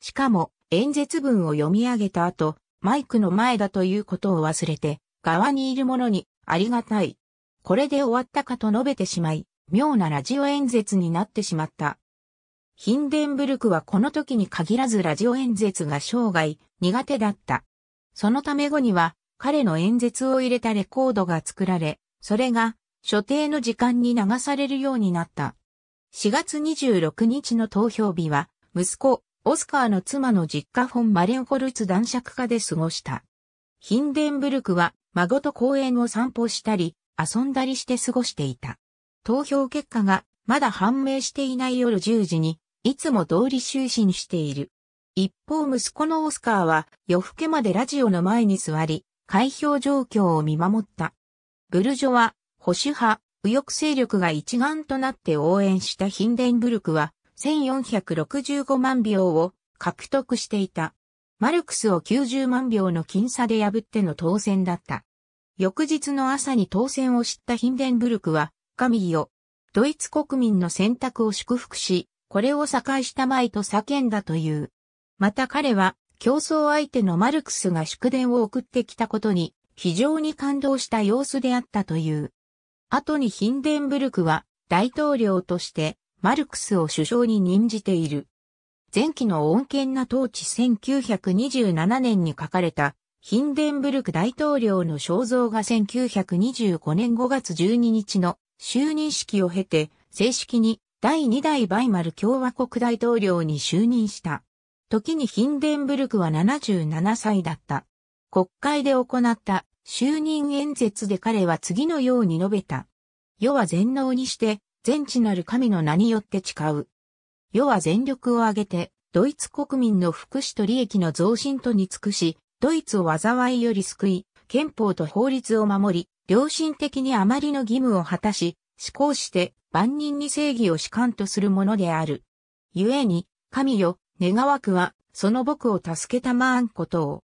しかも演説文を読み上げた後、マイクの前だということを忘れて、側にいる者にありがたい。これで終わったかと述べてしまい、妙なラジオ演説になってしまった。ヒンデンブルクはこの時に限らずラジオ演説が生涯苦手だった。そのため後には彼の演説を入れたレコードが作られ、それが所定の時間に流されるようになった。4月26日の投票日は、息子、オスカーの妻の実家フォン・マレンホルツ男爵家で過ごした。ヒンデンブルクは孫と公園を散歩したり、遊んだりして過ごしていた。投票結果がまだ判明していない夜10時に、いつも通り就寝している。一方息子のオスカーは夜更けまでラジオの前に座り、開票状況を見守った。ブルジョは、保守派、右翼勢力が一丸となって応援したヒンデンブルクは、1465万票を獲得していた。マルクスを90万票の僅差で破っての当選だった。翌日の朝に当選を知ったヒンデンブルクは、神よ、ドイツ国民の選択を祝福し、これを境したまいと叫んだという。また彼は、競争相手のマルクスが祝電を送ってきたことに非常に感動した様子であったという。後にヒンデンブルクは大統領としてマルクスを首相に任じている。前期の穏健な統治1927年に書かれたヒンデンブルク大統領の肖像が1925年5月12日の就任式を経て正式に第2代バイマル共和国大統領に就任した。時にヒンデンブルクは77歳だった。国会で行った就任演説で彼は次のように述べた。世は全能にして、全知なる神の名によって誓う。世は全力を挙げて、ドイツ国民の福祉と利益の増進とに尽くし、ドイツを災いより救い、憲法と法律を守り、良心的にあまりの義務を果たし、思考して万人に正義を主観とするものである。故に、神よ、願わくは、その僕を助けたまーんことを。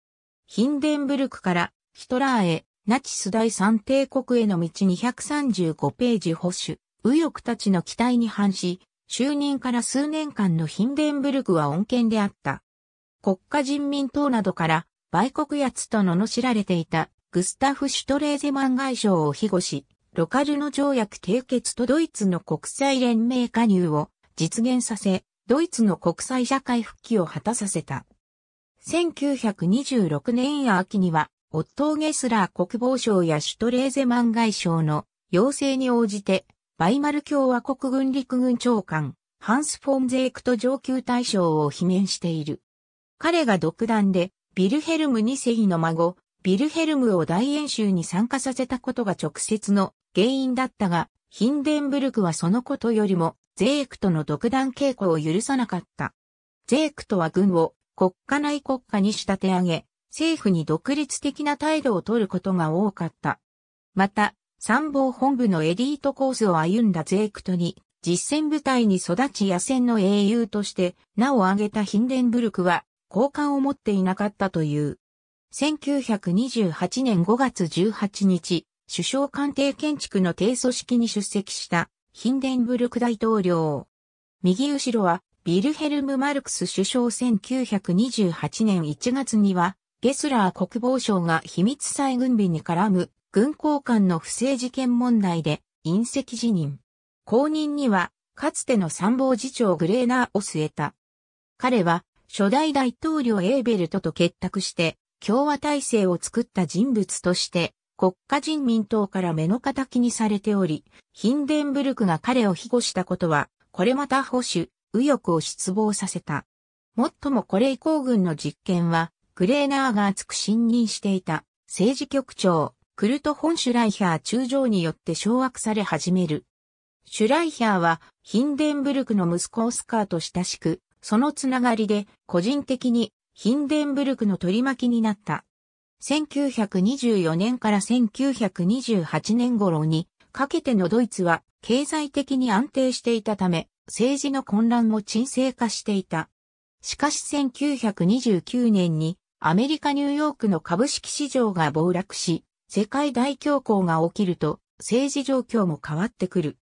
ヒンデンブルクからヒトラーへ、ナチス第三帝国への道235ページ保守、右翼たちの期待に反し、就任から数年間のヒンデンブルクは恩恵であった。国家人民党などから売国奴と罵られていたグスタフ・シュトレーゼマン外相を庇護し、ロカルノ条約締結とドイツの国際連盟加入を実現させ、ドイツの国際社会復帰を果たさせた。1926年秋には、オットー・ゲスラー国防相やシュトレーゼマン外相の要請に応じて、バイマル共和国軍陸軍長官、ハンス・フォン・ゼークと上級大将を罷免している。彼が独断で、ビルヘルム2世の孫、ビルヘルムを大演習に参加させたことが直接の原因だったが、ヒンデンブルクはそのことよりも、ゼークとの独断傾向を許さなかった。ゼークとは軍を国家内国家に仕立て上げ、政府に独立的な態度を取ることが多かった。また、参謀本部のエリートコースを歩んだゼークトに、実戦部隊に育ち野戦の英雄として名を挙げたヒンデンブルクは、好感を持っていなかったという。1928年5月18日、首相官邸建築の低組織に出席したヒンデンブルク大統領。右後ろはビルヘルム・マルクス首相1928年1月にはゲスラー国防相が秘密再軍備に絡む軍交官の不正事件問題で隕石辞任。後任にはかつての参謀次長グレーナーを据えた。彼は初代大統領エーベルトと結託して共和体制を作った人物として国家人民党から目の敵にされており、ヒンデンブルクが彼を庇護したことは、これまた保守、右翼を失望させた。もっともこれ以降軍の実験は、グレーナーが厚く信任していた政治局長、クルト・ホン・シュライヒャー中将によって掌握され始める。シュライヒャーはヒンデンブルクの息子オスカーと親しく、そのつながりで個人的にヒンデンブルクの取り巻きになった。1924年から1928年頃にかけてのドイツは経済的に安定していたため、政治の混乱も沈静化していた。しかし1929年にアメリカ・ニューヨークの株式市場が暴落し、世界大恐慌が起きると政治状況も変わってくる。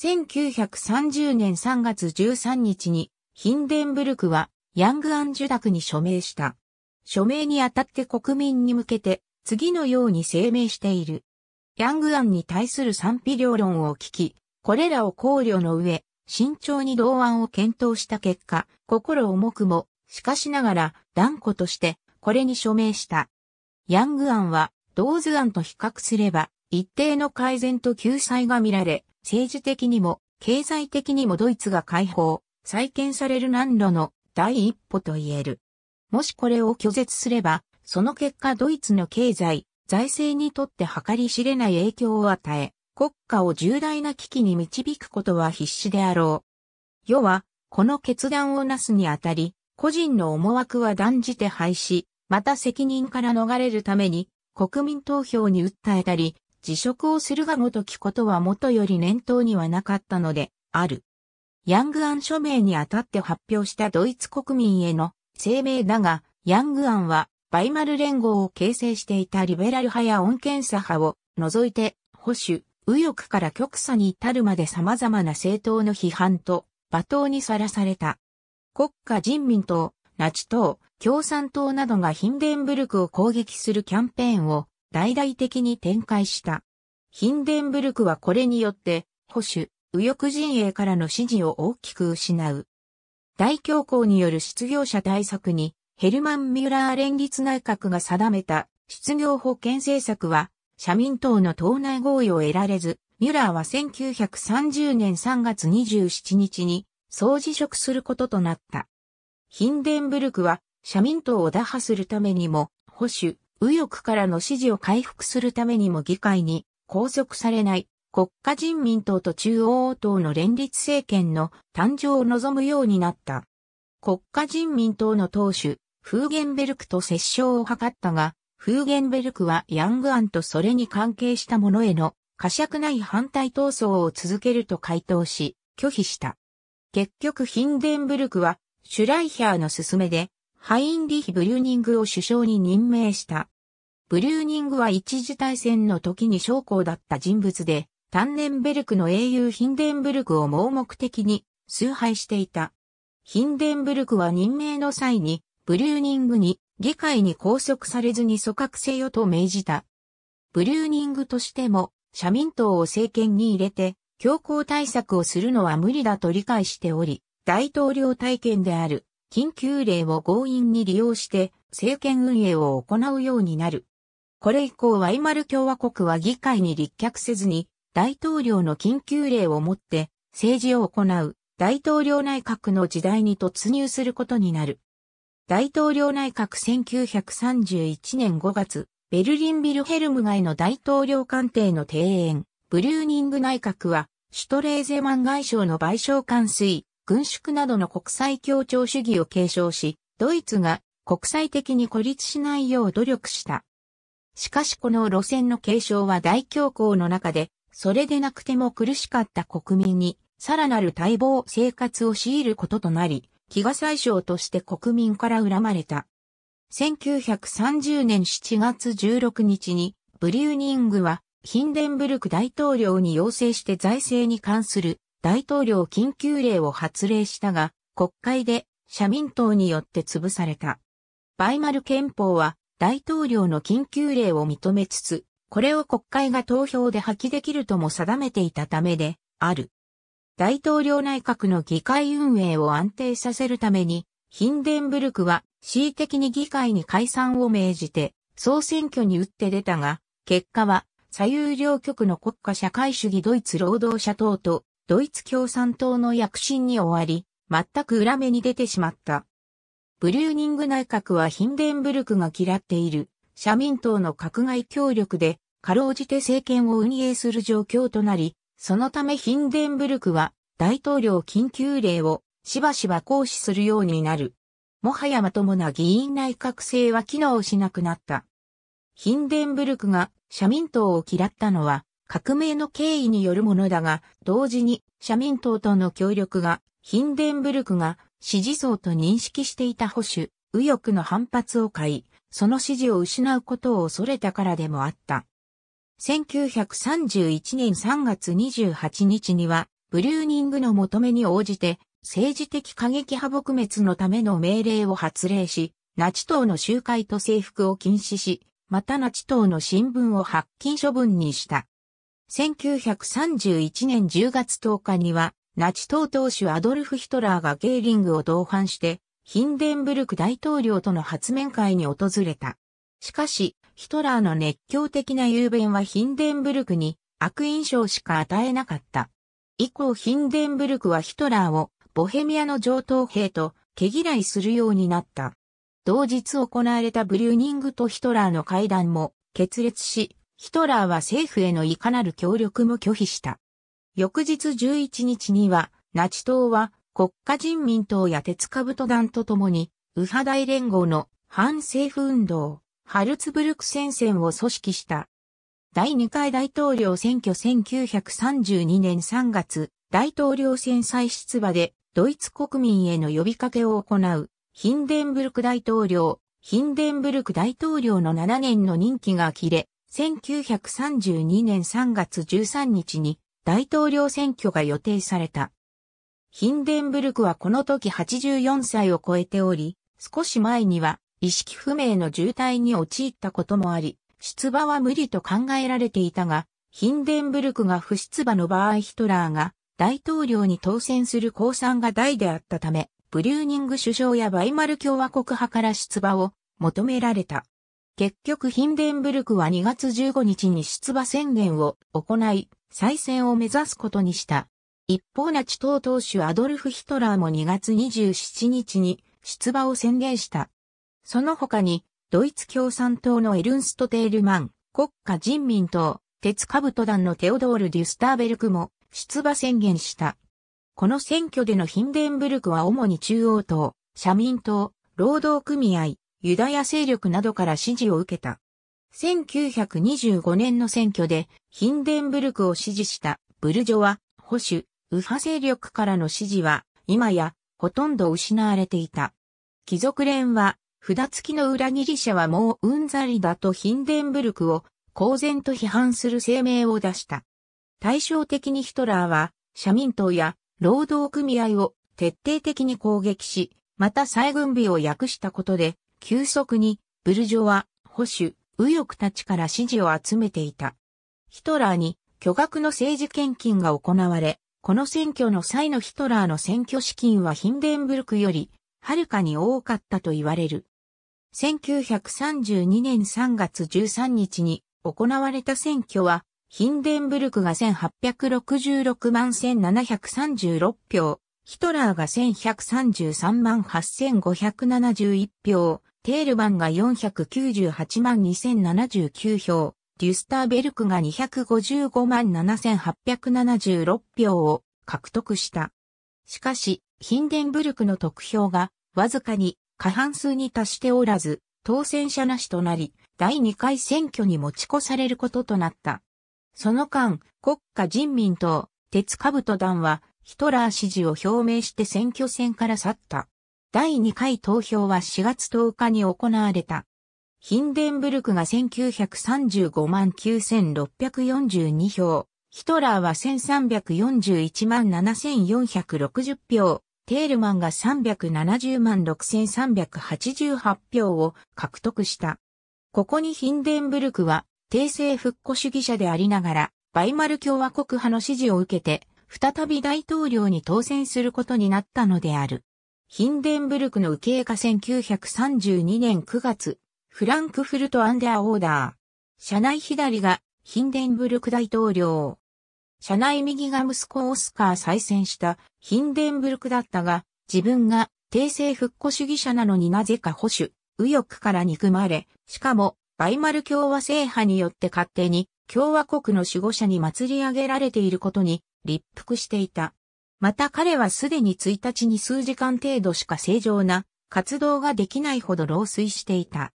1930年3月13日にヒンデンブルクはヤングアン受諾に署名した。署名にあたって国民に向けて、次のように声明している。ヤング案に対する賛否両論を聞き、これらを考慮の上、慎重に同案を検討した結果、心重くも、しかしながら断固としてこれに署名した。ヤング案は、同図案と比較すれば、一定の改善と救済が見られ、政治的にも、経済的にもドイツが解放、再建される難路の第一歩と言える。もしこれを拒絶すれば、その結果ドイツの経済、財政にとって計り知れない影響を与え、国家を重大な危機に導くことは必至であろう。要は、この決断をなすにあたり、個人の思惑は断じて廃止、また責任から逃れるために、国民投票に訴えたり、辞職をするがごときことはもとより念頭にはなかったので、ある。ヤング案署名にあたって発表したドイツ国民への声明だが、ヤング案は、バイマル連合を形成していたリベラル派や穏健左派を除いて、保守、右翼から極左に至るまで様々な政党の批判と罵倒にさらされた。国家人民党、ナチ党、共産党などがヒンデンブルクを攻撃するキャンペーンを大々的に展開した。ヒンデンブルクはこれによって、保守、右翼陣営からの支持を大きく失う。大恐慌による失業者対策に、ヘルマン・ミュラー連立内閣が定めた失業保険政策は、社民党の党内合意を得られず、ミュラーは1930年3月27日に総辞職することとなった。ヒンデンブルクは社民党を打破するためにも保守、右翼からの支持を回復するためにも議会に拘束されない国家人民党と中央党の連立政権の誕生を望むようになった。国家人民党の党首、フーゲンベルクと折衝を図ったが、フーゲンベルクはヤングアンとそれに関係したものへの過酌ない反対闘争を続けると回答し、拒否した。結局ヒンデンブルクは、シュライヒャーの勧めで、ハインリヒ・ブリューニングを首相に任命した。ブリューニングは一時大戦の時に将校だった人物で、タンネンベルクの英雄ヒンデンブルクを盲目的に崇拝していた。ヒンデンブルクは任命の際に、ブリューニングに議会に拘束されずに組閣せよと命じた。ブリューニングとしても、社民党を政権に入れて、強行対策をするのは無理だと理解しており、大統領体験である緊急令を強引に利用して政権運営を行うようになる。これ以降ワイマル共和国は議会に立脚せずに大統領の緊急令をもって政治を行う大統領内閣の時代に突入することになる。大統領内閣1931年5月、ベルリンビルヘルム街の大統領官邸の庭園、ブリューニング内閣は、シュトレーゼマン外相の賠償関水、軍縮などの国際協調主義を継承し、ドイツが国際的に孤立しないよう努力した。しかしこの路線の継承は大恐慌の中でそれでなくても苦しかった国民に、さらなる待望生活を強いることとなり、飢餓最小として国民から恨まれた。1930年7月16日に、ブリューニングは、ヒンデンブルク大統領に要請して財政に関する大統領緊急令を発令したが、国会で社民党によって潰された。バイマル憲法は大統領の緊急令を認めつつ、これを国会が投票で破棄できるとも定めていたためである。大統領内閣の議会運営を安定させるために、ヒンデンブルクは恣意的に議会に解散を命じて、総選挙に打って出たが、結果は左右両局の国家社会主義ドイツ労働者党とドイツ共産党の躍進に終わり、全く裏目に出てしまった。ブリューニング内閣はヒンデンブルクが嫌っている社民党の閣外協力でかろうじて政権を運営する状況となり、そのためヒンデンブルクは大統領緊急令をしばしば行使するようになる。もはやまともな議員内閣制は機能しなくなった。ヒンデンブルクが社民党を嫌ったのは革命の経緯によるものだが、同時に社民党との協力がヒンデンブルクが支持層と認識していた保守、右翼の反発を買い、その支持を失うことを恐れたからでもあった。1931年3月28日には、ブリューニングの求めに応じて、政治的過激派撲滅のための命令を発令し、ナチ党の集会と制服を禁止し、またナチ党の新聞を発禁処分にした。1931年10月10日には、ナチ党党首アドルフ・ヒトラーがゲーリングを同伴して、ヒンデンブルク大統領との発面会に訪れた。しかし、ヒトラーの熱狂的な雄弁はヒンデンブルクに悪印象しか与えなかった。以降ヒンデンブルクはヒトラーをボヘミアの上等兵と毛嫌いするようになった。同日行われたブリューニングとヒトラーの会談も決裂し、ヒトラーは政府へのいかなる協力も拒否した。翌日11日には、ナチ党は国家人民党や鉄株団と共に、右派大連合の反政府運動、ハルツブルク戦線を組織した。第2回大統領選挙1932年3月、大統領選再出馬でドイツ国民への呼びかけを行うヒンデンブルク大統領、ヒンデンブルク大統領の7年の任期が切れ、1932年3月13日に大統領選挙が予定された。ヒンデンブルクはこの時84歳を超えており、少し前には意識不明の重体に陥ったこともあり、出馬は無理と考えられていたが、ヒンデンブルクが不出馬の場合ヒトラーが大統領に当選する公算が大であったため、ブリューニング首相やバイマル共和国派から出馬を求められた。結局ヒンデンブルクは2月15日に出馬宣言を行い、再選を目指すことにした。一方ナチ党党首アドルフ・ヒトラーも2月27日に出馬を宣言した。その他に、ドイツ共産党のエルンスト・テールマン、国家人民党、鉄兜団のテオドール・デュスターベルクも出馬宣言した。この選挙でのヒンデンブルクは主に中央党、社民党、労働組合、ユダヤ勢力などから支持を受けた。1925年の選挙でヒンデンブルクを支持したブルジョは、保守、右派勢力からの支持は今やほとんど失われていた。貴族連は札付きの裏切り者はもううんざりだとヒンデンブルクを公然と批判する声明を出した。対照的にヒトラーは社民党や労働組合を徹底的に攻撃し、また再軍備を訳したことで、急速にブルジョワ、保守、右翼たちから支持を集めていた。ヒトラーに巨額の政治献金が行われ、この選挙の際のヒトラーの選挙資金はヒンデンブルクよりはるかに多かったと言われる。1932年3月13日に行われた選挙は、ヒンデンブルクが1866万1736票、ヒトラーが1133万8571票、テールマンが498万2079票、デュスターベルクが255万7876票を獲得した。しかし、ヒンデンブルクの得票がわずかに過半数に達しておらず、当選者なしとなり、第2回選挙に持ち越されることとなった。その間、国家人民党、鉄兜団は、ヒトラー支持を表明して選挙戦から去った。第2回投票は4月10日に行われた。ヒンデンブルクが1935万9642票、ヒトラーは1341万7460票、テールマンが370万6388票を獲得した。ここにヒンデンブルクは、帝政復古主義者でありながら、バイマル共和国派の支持を受けて、再び大統領に当選することになったのである。ヒンデンブルクの右傾化1932年9月、フランクフルトアンデア・オーダー。社内左がヒンデンブルク大統領。社内右が息子オスカー再選したヒンデンブルクだったが、自分が帝政復古主義者なのになぜか保守、右翼から憎まれ、しかも、バイマル共和制派によって勝手に共和国の守護者に祭り上げられていることに立腹していた。また彼はすでに1日に数時間程度しか正常な活動ができないほど老衰していた。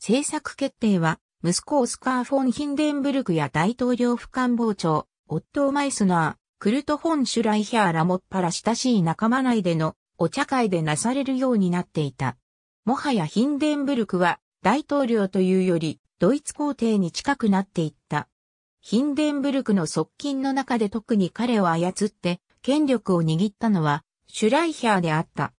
政策決定は息子オスカー・フォン・ヒンデンブルクや大統領府官房長、オットー・マイスナー、クルト・フォン・シュライヒャーらもっぱら親しい仲間内でのお茶会でなされるようになっていた。もはやヒンデンブルクは大統領というよりドイツ皇帝に近くなっていった。ヒンデンブルクの側近の中で特に彼を操って権力を握ったのはシュライヒャーであった。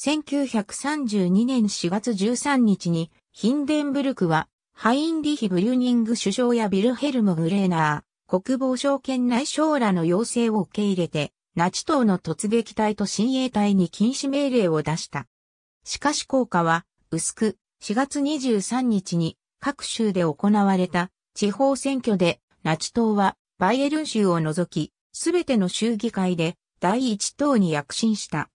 1932年4月13日にヒンデンブルクはハインリヒ・ブリューニング首相やビルヘルム・グレーナー、国防省圏内省らの要請を受け入れて、ナチ党の突撃隊と親衛隊に禁止命令を出した。しかし効果は、薄く、4月23日に各州で行われた地方選挙で、ナチ党はバイエルン州を除き、すべての州議会で第一党に躍進した。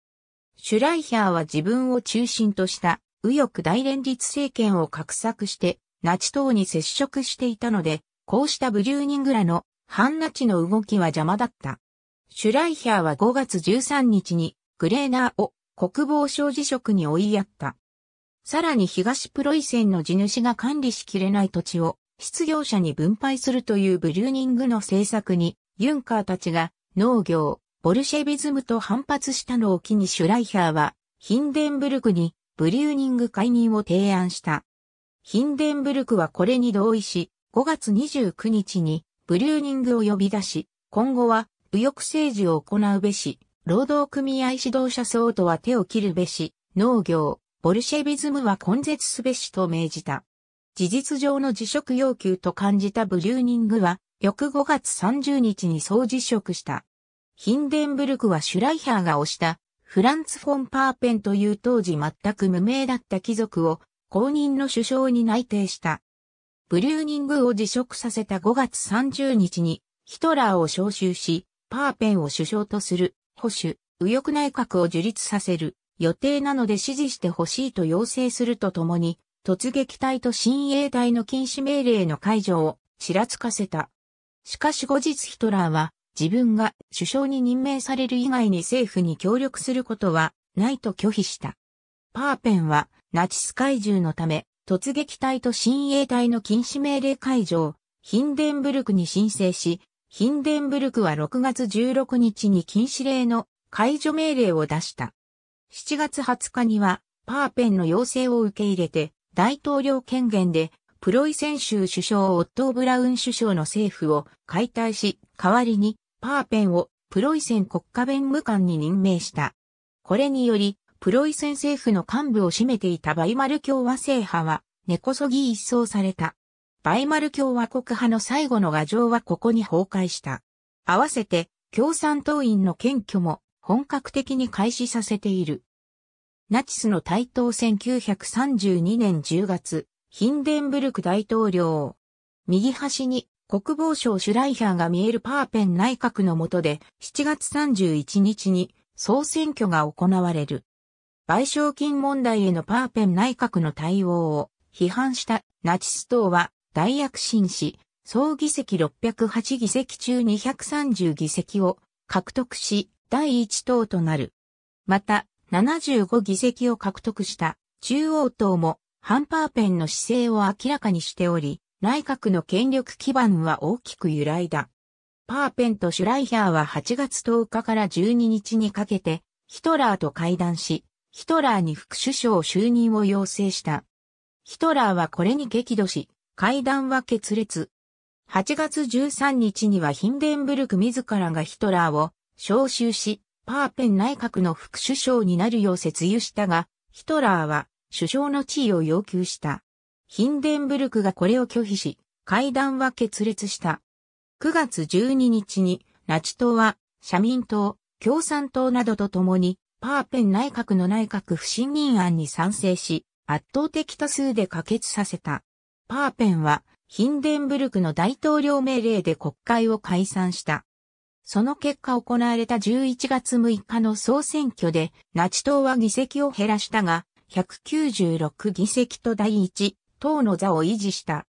シュライヒャーは自分を中心とした右翼大連立政権を画策して、ナチ党に接触していたので、こうしたブリューニングらの反ナチの動きは邪魔だった。シュライヒャーは5月13日にグレーナーを国防省辞職に追いやった。さらに東プロイセンの地主が管理しきれない土地を失業者に分配するというブリューニングの政策にユンカーたちが農業、ボルシェビズムと反発したのを機にシュライヒャーはヒンデンブルクにブリューニング解任を提案した。ヒンデンブルクはこれに同意し、5月29日にブリューニングを呼び出し、今後は右翼政治を行うべし、労働組合指導者層とは手を切るべし、農業、ボルシェビズムは根絶すべしと命じた。事実上の辞職要求と感じたブリューニングは、翌5月30日に総辞職した。ヒンデンブルクはシュライハーが推したフランツ・フォン・パーペンという当時全く無名だった貴族を公認の首相に内定した。ブリューニングを辞職させた5月30日に、ヒトラーを招集し、パーペンを首相とする、保守、右翼内閣を樹立させる、予定なので支持してほしいと要請するとともに、突撃隊と親衛隊の禁止命令の解除をちらつかせた。しかし後日ヒトラーは、自分が首相に任命される以外に政府に協力することはないと拒否した。パーペンはナチス怪獣のため突撃隊と親衛隊の禁止命令解除をヒンデンブルクに申請し、ヒンデンブルクは6月16日に禁止令の解除命令を出した。7月20日にはパーペンの要請を受け入れて大統領権限でプロイセン州首相オットー・ブラウン首相の政府を解体し、代わりにパーペンをプロイセン国家弁務官に任命した。これにより、プロイセン政府の幹部を占めていたバイマル共和制派は根こそぎ一掃された。バイマル共和国派の最後の牙城はここに崩壊した。合わせて共産党員の検挙も本格的に開始させている。ナチスの対等1932年10月、ヒンデンブルク大統領。右端に国防省シュライヒャーが見えるパーペン内閣の下で7月31日に総選挙が行われる。賠償金問題へのパーペン内閣の対応を批判したナチス党は大躍進し、総議席608議席中230議席を獲得し、第一党となる。また、75議席を獲得した中央党も反パーペンの姿勢を明らかにしており、内閣の権力基盤は大きく揺らいだ。パーペンとシュライヒャーは8月10日から12日にかけてヒトラーと会談し、ヒトラーに副首相就任を要請した。ヒトラーはこれに激怒し、会談は決裂。8月13日にはヒンデンブルク自らがヒトラーを招集し、パーペン内閣の副首相になるよう説有したが、ヒトラーは首相の地位を要求した。ヒンデンブルクがこれを拒否し、会談は決裂した。9月12日に、ナチ党は、社民党、共産党などと共に、パーペン内閣の内閣不信任案に賛成し、圧倒的多数で可決させた。パーペンは、ヒンデンブルクの大統領命令で国会を解散した。その結果行われた11月6日の総選挙で、ナチ党は議席を減らしたが、196議席と第一、党の座を維持した。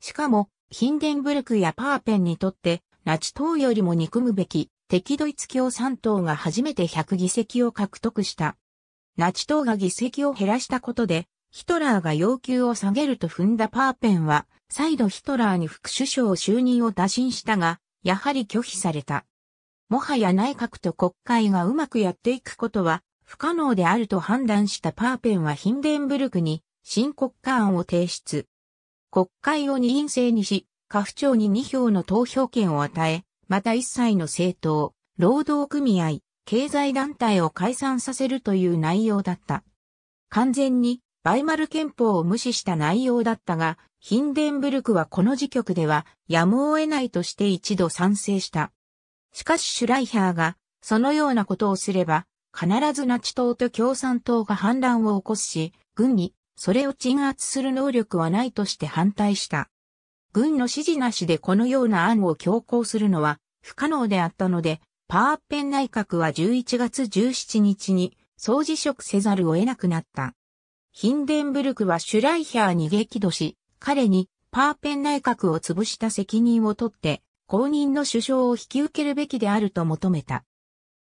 しかも、ヒンデンブルクやパーペンにとって、ナチ党よりも憎むべき敵ドイツ共産党が初めて100議席を獲得した。ナチ党が議席を減らしたことで、ヒトラーが要求を下げると踏んだパーペンは、再度ヒトラーに副首相就任を打診したが、やはり拒否された。もはや内閣と国会がうまくやっていくことは不可能であると判断したパーペンはヒンデンブルクに新国家案を提出。国会を二院制にし、家父長に2票の投票権を与え、また一切の政党、労働組合、経済団体を解散させるという内容だった。完全にバイマル憲法を無視した内容だったが、ヒンデンブルクはこの時局ではやむを得ないとして一度賛成した。しかしシュライハーがそのようなことをすれば、必ずナチ党と共産党が反乱を起こすし、軍にそれを鎮圧する能力はないとして反対した。軍の指示なしでこのような案を強行するのは不可能であったので、パーペン内閣は11月17日に総辞職せざるを得なくなった。ヒンデンブルクはシュライヒャーに激怒し、彼にパーペン内閣を潰した責任を取って、公認の首相を引き受けるべきであると求めた。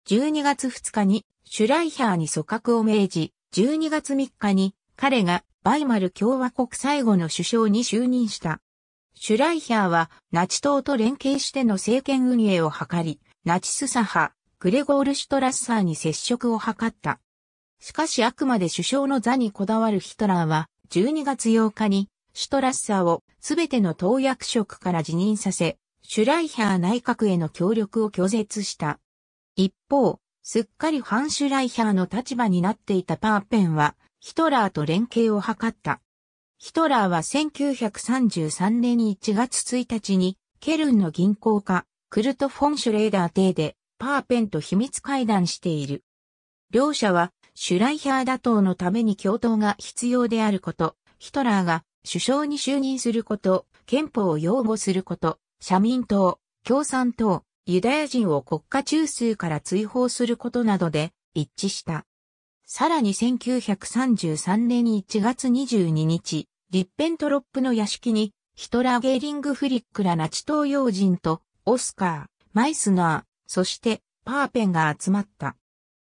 12月2日にシュライヒャーに組閣を命じ、12月3日に彼がバイマル共和国最後の首相に就任した。シュライヒャーはナチ党と連携しての政権運営を図り、ナチス左派、グレゴール・シュトラッサーに接触を図った。しかしあくまで首相の座にこだわるヒトラーは、12月8日に、シュトラッサーをすべての党役職から辞任させ、シュライヒャー内閣への協力を拒絶した。一方、すっかり反シュライヒャーの立場になっていたパーペンは、ヒトラーと連携を図った。ヒトラーは1933年1月1日に、ケルンの銀行家、クルト・フォン・シュレーダー邸で、パーペンと秘密会談している。両者は、シュライヒャー打倒のために共闘が必要であること、ヒトラーが首相に就任すること、憲法を擁護すること、社民党、共産党、ユダヤ人を国家中枢から追放することなどで一致した。さらに1933年1月22日、リッペントロップの屋敷に、ヒトラー・ゲーリング・フリックらナチヨー人と、オスカー、マイスナー、そして、パーペンが集まった。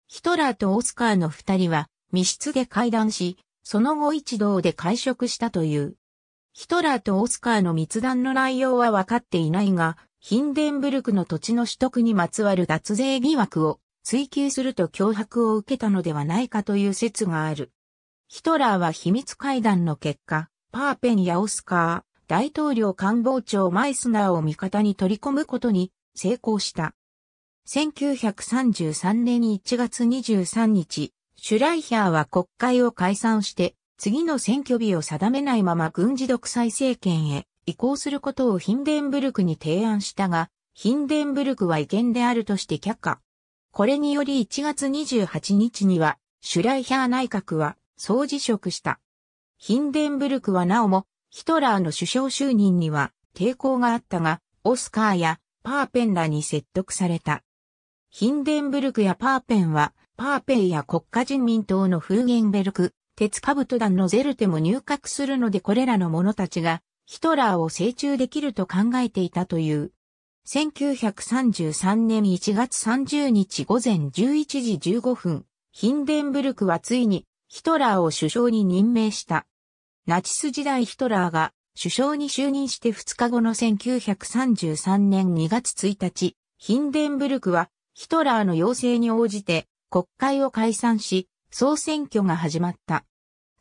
ヒトラーとオスカーの二人は、密室で会談し、その後一同で会食したという。ヒトラーとオスカーの密談の内容は分かっていないが、ヒンデンブルクの土地の取得にまつわる脱税疑惑を追求すると脅迫を受けたのではないかという説がある。ヒトラーは秘密会談の結果、パーペンやオスカー、大統領官房長マイスナーを味方に取り込むことに成功した。1933年1月23日、シュライヒャーは国会を解散して、次の選挙日を定めないまま軍事独裁政権へ移行することをヒンデンブルクに提案したが、ヒンデンブルクは違憲であるとして却下。これにより1月28日には、シュライヒャー内閣は総辞職した。ヒンデンブルクはなおも、ヒトラーの首相就任には抵抗があったが、オスカーやパーペンらに説得された。ヒンデンブルクやパーペンは、パーペンや国家人民党のフーゲンベルク、鉄兜団のゼルテも入閣するのでこれらの者たちがヒトラーを成中できると考えていたという1933年1月30日午前11時15分、ヒンデンブルクはついにヒトラーを首相に任命した。ナチス時代ヒトラーが首相に就任して2日後の1933年2月1日、ヒンデンブルクはヒトラーの要請に応じて国会を解散し、総選挙が始まった。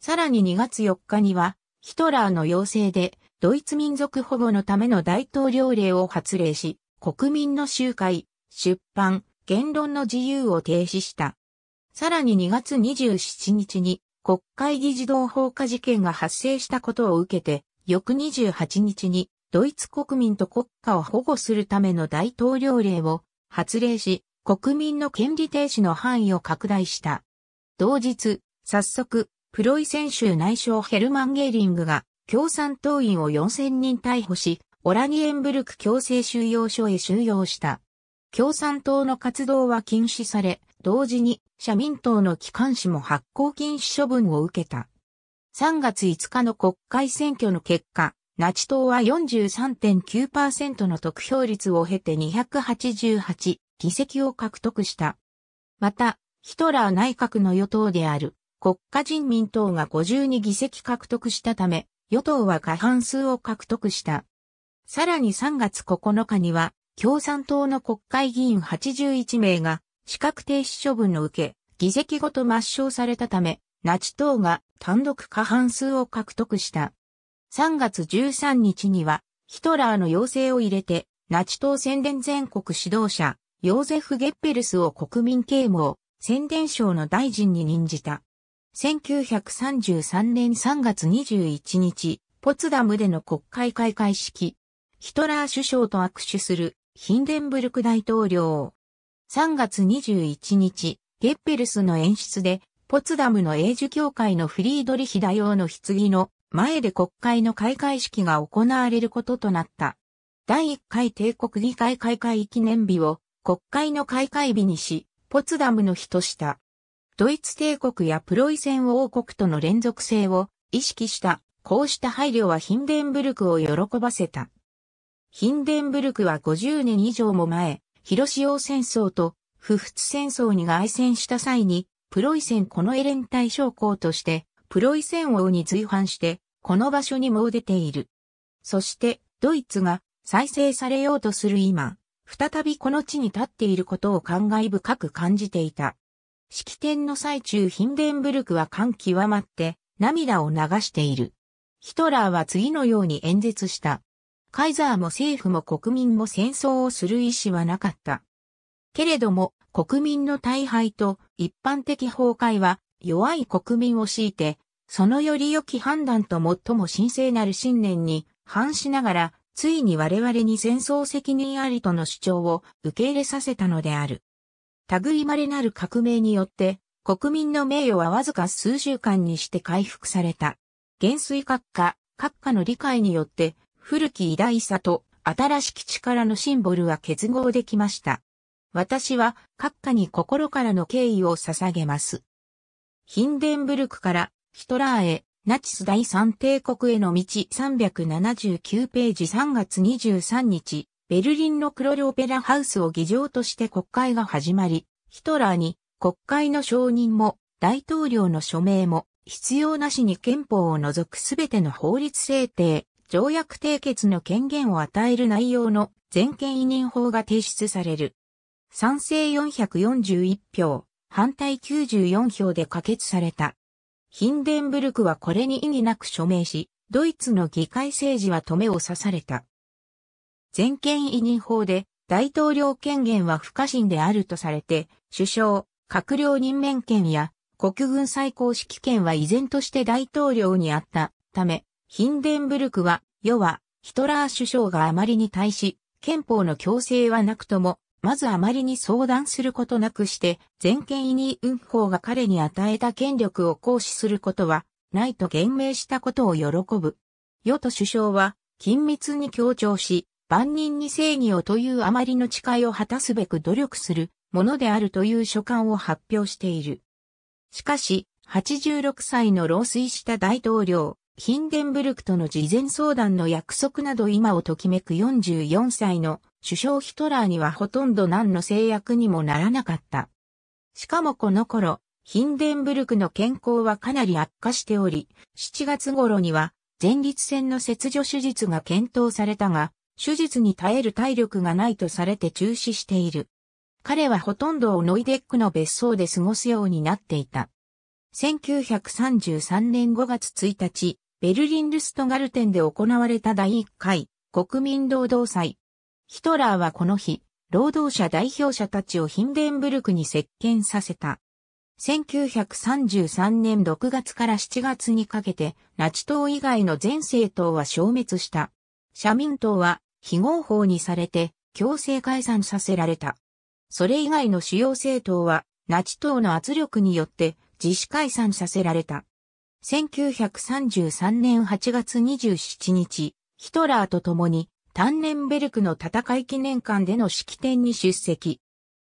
さらに2月4日にはヒトラーの要請でドイツ民族保護のための大統領令を発令し、国民の集会、出版、言論の自由を停止した。さらに2月27日に国会議事堂放火事件が発生したことを受けて、翌28日にドイツ国民と国家を保護するための大統領令を発令し、国民の権利停止の範囲を拡大した。同日、早速、プロイセン州内相ヘルマン・ゲーリングが共産党員を4000人逮捕し、オラニエンブルク強制収容所へ収容した。共産党の活動は禁止され、同時に社民党の機関紙も発行禁止処分を受けた。3月5日の国会選挙の結果、ナチ党は43.9%の得票率を経て288議席を獲得した。また、ヒトラー内閣の与党である国家人民党が52議席獲得したため、与党は過半数を獲得した。さらに3月9日には、共産党の国会議員81名が、資格停止処分の受け、議席ごと抹消されたため、ナチ党が単独過半数を獲得した。3月13日には、ヒトラーの要請を入れて、ナチ党宣伝全国指導者、ヨーゼフ・ゲッペルスを国民啓蒙、宣伝省の大臣に任じた。1933年3月21日、ポツダムでの国会開会式。ヒトラー首相と握手するヒンデンブルク大統領。3月21日、ゲッペルスの演出で、ポツダムの英樹協会のフリードリヒ大王の棺の前で国会の開会式が行われることとなった。第1回帝国議会開会記念日を国会の開会日にし、ポツダムの日とした。ドイツ帝国やプロイセン王国との連続性を意識した、こうした配慮はヒンデンブルクを喜ばせた。ヒンデンブルクは50年以上も前、広潮戦争と不仏戦争に外戦した際に、プロイセンこのエレン大将校として、プロイセン王に随伴して、この場所にも出ている。そして、ドイツが再生されようとする今、再びこの地に立っていることを感慨深く感じていた。式典の最中ヒンデンブルクは感極まって涙を流している。ヒトラーは次のように演説した。カイザーも政府も国民も戦争をする意思はなかった。けれども、国民の大敗と一般的崩壊は弱い国民を強いて、そのより良き判断と最も神聖なる信念に反しながら、ついに我々に戦争責任ありとの主張を受け入れさせたのである。類まれなる革命によって、国民の名誉はわずか数週間にして回復された。元帥閣下、閣下の理解によって、古き偉大さと新しき力のシンボルは結合できました。私は閣下に心からの敬意を捧げます。ヒンデンブルクからヒトラーへ、ナチス第三帝国への道379ページ3月23日、ベルリンのクロルオペラハウスを議場として国会が始まり、ヒトラーに国会の承認も大統領の署名も必要なしに憲法を除くすべての法律制定、条約締結の権限を与える内容の全権委任法が提出される。賛成441票、反対94票で可決された。ヒンデンブルクはこれに意義なく署名し、ドイツの議会政治は止めを刺された。全権委任法で大統領権限は不可侵であるとされて、首相、閣僚任免権や国軍最高指揮権は依然として大統領にあったため、ヒンデンブルクは、世は、ヒトラー首相があまりに対し、憲法の強制はなくとも、まずあまりに相談することなくして、全権委任法が彼に与えた権力を行使することは、ないと言明したことを喜ぶ。与と首相は、緊密に強調し、万人に正義をというあまりの誓いを果たすべく努力するものであるという書簡を発表している。しかし、86歳の老衰した大統領、ヒンデンブルクとの事前相談の約束など今をときめく44歳の首相ヒトラーにはほとんど何の制約にもならなかった。しかもこの頃、ヒンデンブルクの健康はかなり悪化しており、7月頃には前立腺の切除手術が検討されたが、手術に耐える体力がないとされて中止している。彼はほとんどをノイデックの別荘で過ごすようになっていた。1933年5月1日、ベルリン・ルストガルテンで行われた第1回国民労働祭。ヒトラーはこの日、労働者代表者たちをヒンデンブルクに接見させた。1933年6月から7月にかけて、ナチ党以外の全政党は消滅した。社民党は非合法にされて強制解散させられた。それ以外の主要政党は、ナチ党の圧力によって自主解散させられた。1933年8月27日、ヒトラーと共にタンネンベルクの戦い記念館での式典に出席。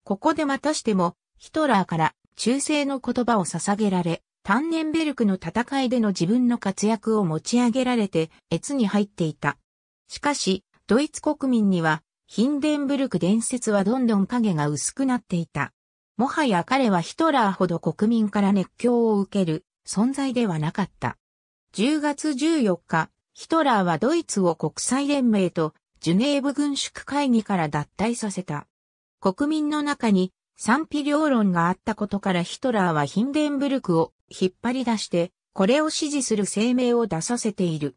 ここでまたしても、ヒトラーから忠誠の言葉を捧げられ、タンネンベルクの戦いでの自分の活躍を持ち上げられて、越に入っていた。しかし、ドイツ国民には、ヒンデンブルク伝説はどんどん影が薄くなっていた。もはや彼はヒトラーほど国民から熱狂を受ける存在ではなかった。10月14日、ヒトラーはドイツを国際連盟とジュネーブ軍縮会議から脱退させた。国民の中に賛否両論があったことからヒトラーはヒンデンブルクを引っ張り出して、これを支持する声明を出させている。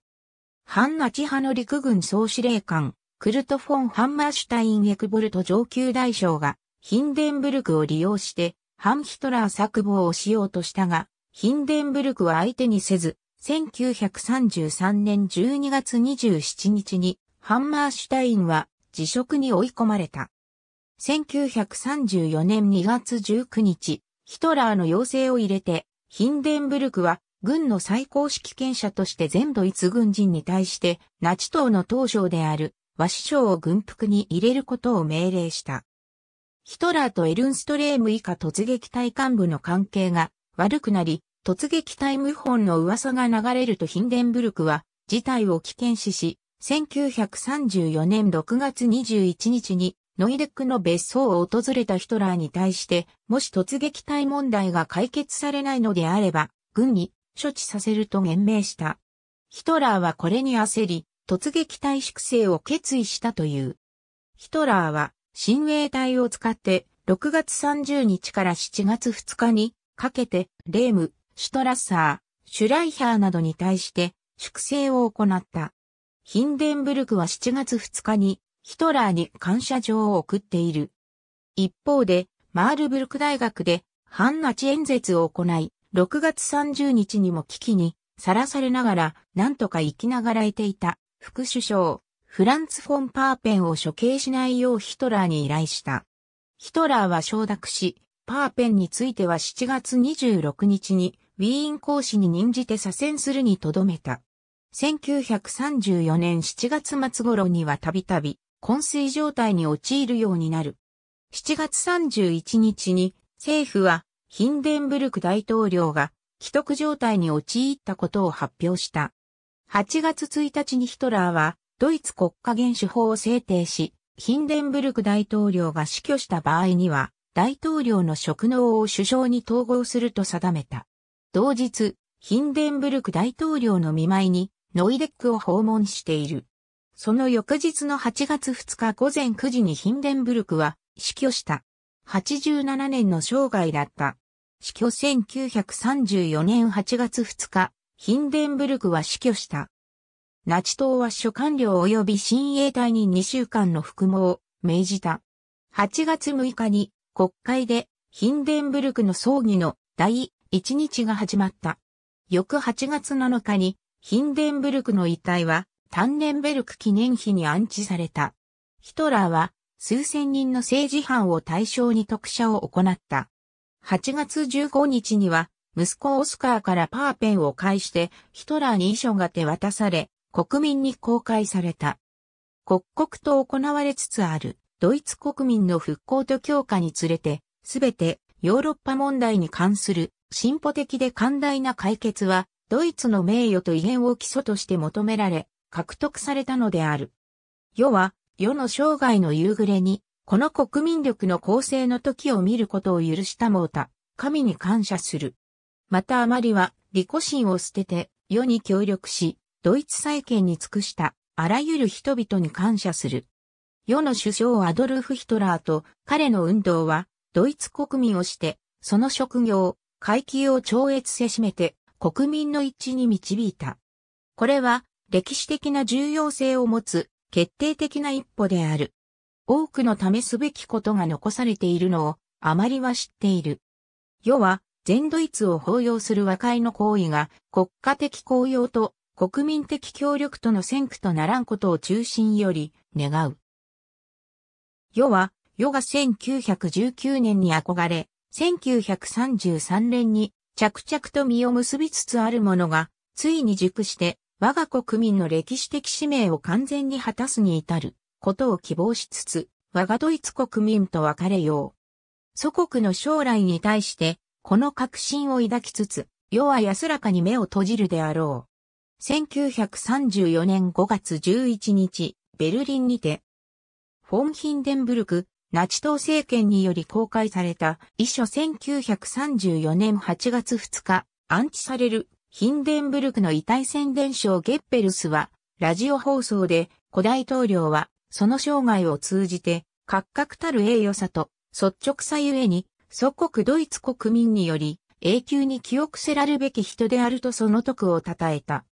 ンナチ派の陸軍総司令官、クルト・フォン・ハンマーシュタイン・エクボルト上級大将が、ヒンデンブルクを利用して、ハンヒトラー作謀をしようとしたが、ヒンデンブルクは相手にせず、1933年12月27日に、ハンマーシュタインは辞職に追い込まれた。1934年2月19日、ヒトラーの要請を入れて、ヒンデンブルクは軍の最高指揮権者として全ドイツ軍人に対して、ナチ党の党省である和首相を軍服に入れることを命令した。ヒトラーとエルンストレーム以下突撃隊幹部の関係が悪くなり、突撃隊謀反の噂が流れるとヒンデンブルクは事態を危険視し、1934年6月21日にノイデックの別荘を訪れたヒトラーに対して、もし突撃隊問題が解決されないのであれば、軍に処置させると言明した。ヒトラーはこれに焦り、突撃隊粛清を決意したという。ヒトラーは、親衛隊を使って、6月30日から7月2日にかけて、レーム、シュトラッサー、シュライヒャーなどに対して、粛清を行った。ヒンデンブルクは7月2日に、ヒトラーに感謝状を送っている。一方で、マールブルク大学で、反ナチ演説を行い、6月30日にも危機にさらされながら、なんとか生きながらいていた副首相、フランツ・フォン・パーペンを処刑しないようヒトラーに依頼した。ヒトラーは承諾し、パーペンについては7月26日にウィーン公使に任じて左遷するにとどめた。1934年7月末頃にはたびたび昏睡状態に陥るようになる。7月31日に政府はヒンデンブルク大統領が既得状態に陥ったことを発表した。8月1日にヒトラーはドイツ国家元首法を制定し、ヒンデンブルク大統領が死去した場合には、大統領の職能を首相に統合すると定めた。同日、ヒンデンブルク大統領の見舞いに、ノイデックを訪問している。その翌日の8月2日午前9時にヒンデンブルクは死去した。87年の生涯だった。死去1934年8月2日、ヒンデンブルクは死去した。ナチ党は諸官僚及び新衛隊に2週間の服務を命じた。8月6日に国会でヒンデンブルクの葬儀の第1日が始まった。翌8月7日にヒンデンブルクの遺体はタンネンベルク記念碑に安置された。ヒトラーは数千人の政治犯を対象に特赦を行った。8月15日には、息子オスカーからパーペンを介してヒトラーに遺書が手渡され、国民に公開された。刻々と行われつつあるドイツ国民の復興と強化につれて、すべてヨーロッパ問題に関する進歩的で寛大な解決は、ドイツの名誉と威厳を基礎として求められ、獲得されたのである。世は、世の生涯の夕暮れに、この国民力の構成の時を見ることを許したもうた、神に感謝する。またあまりは、利己心を捨てて、世に協力し、ドイツ再建に尽くした、あらゆる人々に感謝する。世の首相アドルフ・ヒトラーと彼の運動は、ドイツ国民をして、その職業、階級を超越せしめて、国民の一致に導いた。これは、歴史的な重要性を持つ、決定的な一歩である。多くの試すべきことが残されているのを、あまりは知っている。世は、全ドイツを包容する和解の行為が、国家的公用と国民的協力との先駆とならんことを中心より、願う。世は、世が1919年に憧れ、1933年に着々と実を結びつつあるものが、ついに熟して、我が国民の歴史的使命を完全に果たすに至る。ことを希望しつつ、我がドイツ国民と別れよう。祖国の将来に対して、この確信を抱きつつ、世は安らかに目を閉じるであろう。1934年5月11日、ベルリンにて、フォン・ヒンデンブルク、ナチ党政権により公開された、遺書1934年8月2日、安置される、ヒンデンブルクの遺体宣伝書ゲッペルスは、ラジオ放送で、古大統領は、その生涯を通じて、格格たる栄誉さと、率直さゆえに、祖国ドイツ国民により、永久に記憶せらるべき人であるとその徳を称えた。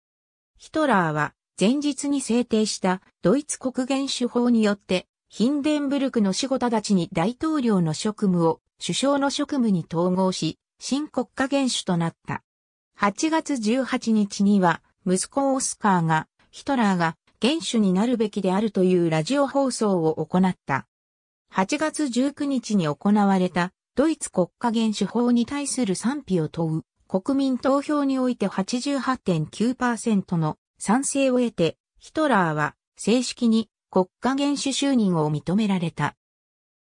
ヒトラーは、前日に制定したドイツ国元首法によって、ヒンデンブルクの死後直ちに大統領の職務を首相の職務に統合し、新国家元首となった。8月18日には、息子オスカーが、ヒトラーが元首になるべきであるというラジオ放送を行った。8月19日に行われたドイツ国家元首法に対する賛否を問う国民投票において88.9%の賛成を得てヒトラーは正式に国家元首就任を認められた。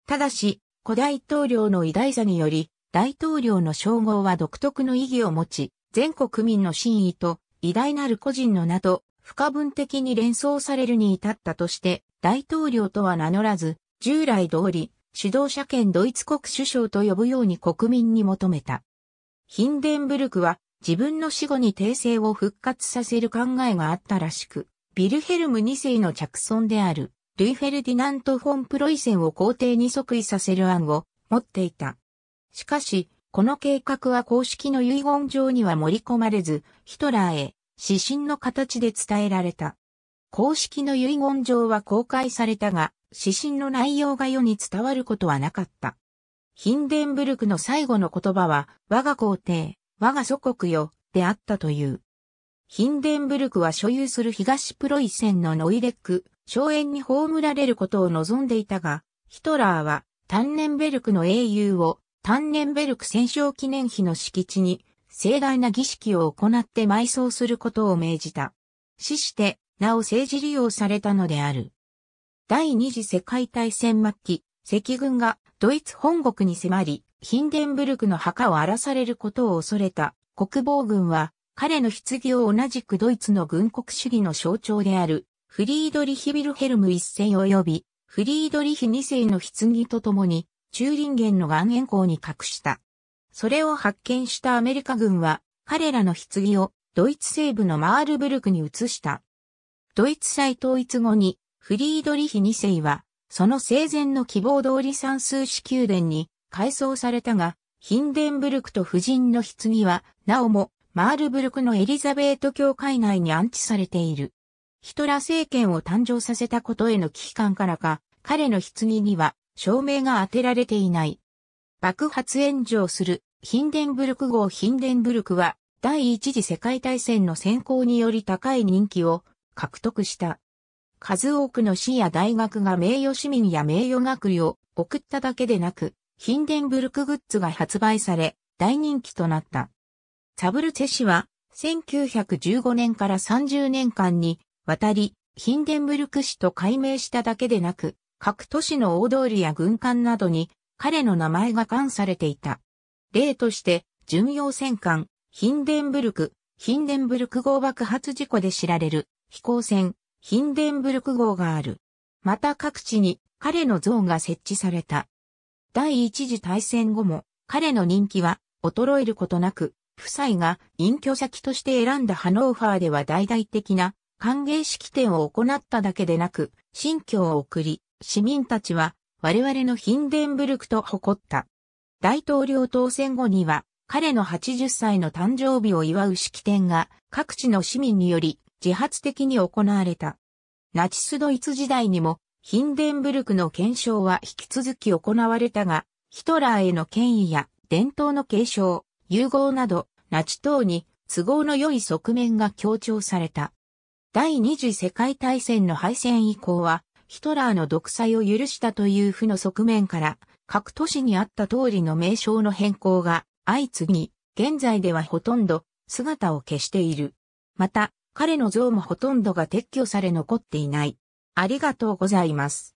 ただし、古大統領の偉大さにより大統領の称号は独特の意義を持ち、全国民の真意と偉大なる個人のなど不可分的に連想されるに至ったとして、大統領とは名乗らず、従来通り、指導者兼ドイツ国首相と呼ぶように国民に求めた。ヒンデンブルクは自分の死後に帝政を復活させる考えがあったらしく、ビルヘルム2世の着尊である、ルイ・フェルディナント・フォン・プロイセンを皇帝に即位させる案を持っていた。しかし、この計画は公式の遺言状には盛り込まれず、ヒトラーへ指針の形で伝えられた。公式の遺言状は公開されたが、指針の内容が世に伝わることはなかった。ヒンデンブルクの最後の言葉は、我が皇帝、我が祖国よ、であったという。ヒンデンブルクは所有する東プロイセンのノイレック、荘園に葬られることを望んでいたが、ヒトラーはタンネンベルクの英雄をタンネンベルク戦勝記念碑の敷地に盛大な儀式を行って埋葬することを命じた。死して、なお政治利用されたのである。第二次世界大戦末期、赤軍がドイツ本国に迫り、ヒンデンブルクの墓を荒らされることを恐れた国防軍は、彼の棺を同じくドイツの軍国主義の象徴である、フリードリヒ・ビルヘルム一世及び、フリードリヒ二世の棺と共に、中林源の岩塩港に隠した。それを発見したアメリカ軍は、彼らの棺をドイツ西部のマールブルクに移した。ドイツ再統一後に、フリードリヒ2世は、その生前の希望通り算数式宮殿に改装されたが、ヒンデンブルクと夫人の棺は、なおも、マールブルクのエリザベート教会内に安置されている。ヒトラー政権を誕生させたことへの危機感からか、彼の棺には、照明が当てられていない。爆発炎上するヒンデンブルク号ヒンデンブルクは第一次世界大戦の先行により高い人気を獲得した。数多くの市や大学が名誉市民や名誉学位を送っただけでなく、ヒンデンブルクグッズが発売され大人気となった。サブルチェ氏は1915年から30年間にわたりヒンデンブルク市と改名しただけでなく、各都市の大通りや軍艦などに彼の名前が冠されていた。例として、巡洋戦艦、ヒンデンブルク、ヒンデンブルク号爆発事故で知られる飛行船、ヒンデンブルク号がある。また各地に彼の像が設置された。第一次大戦後も彼の人気は衰えることなく、夫妻が隠居先として選んだハノーファーでは大々的な歓迎式典を行っただけでなく、新居を送り、市民たちは我々のヒンデンブルクと誇った。大統領当選後には、彼の80歳の誕生日を祝う式典が各地の市民により自発的に行われた。ナチスドイツ時代にもヒンデンブルクの検証は引き続き行われたが、ヒトラーへの権威や伝統の継承、融合など、ナチ党に都合の良い側面が強調された。第二次世界大戦の敗戦以降は、ヒトラーの独裁を許したという負の側面から、各都市にあった通りの名称の変更が相次ぎ、現在ではほとんど姿を消している。また、彼の像もほとんどが撤去され残っていない。ありがとうございます。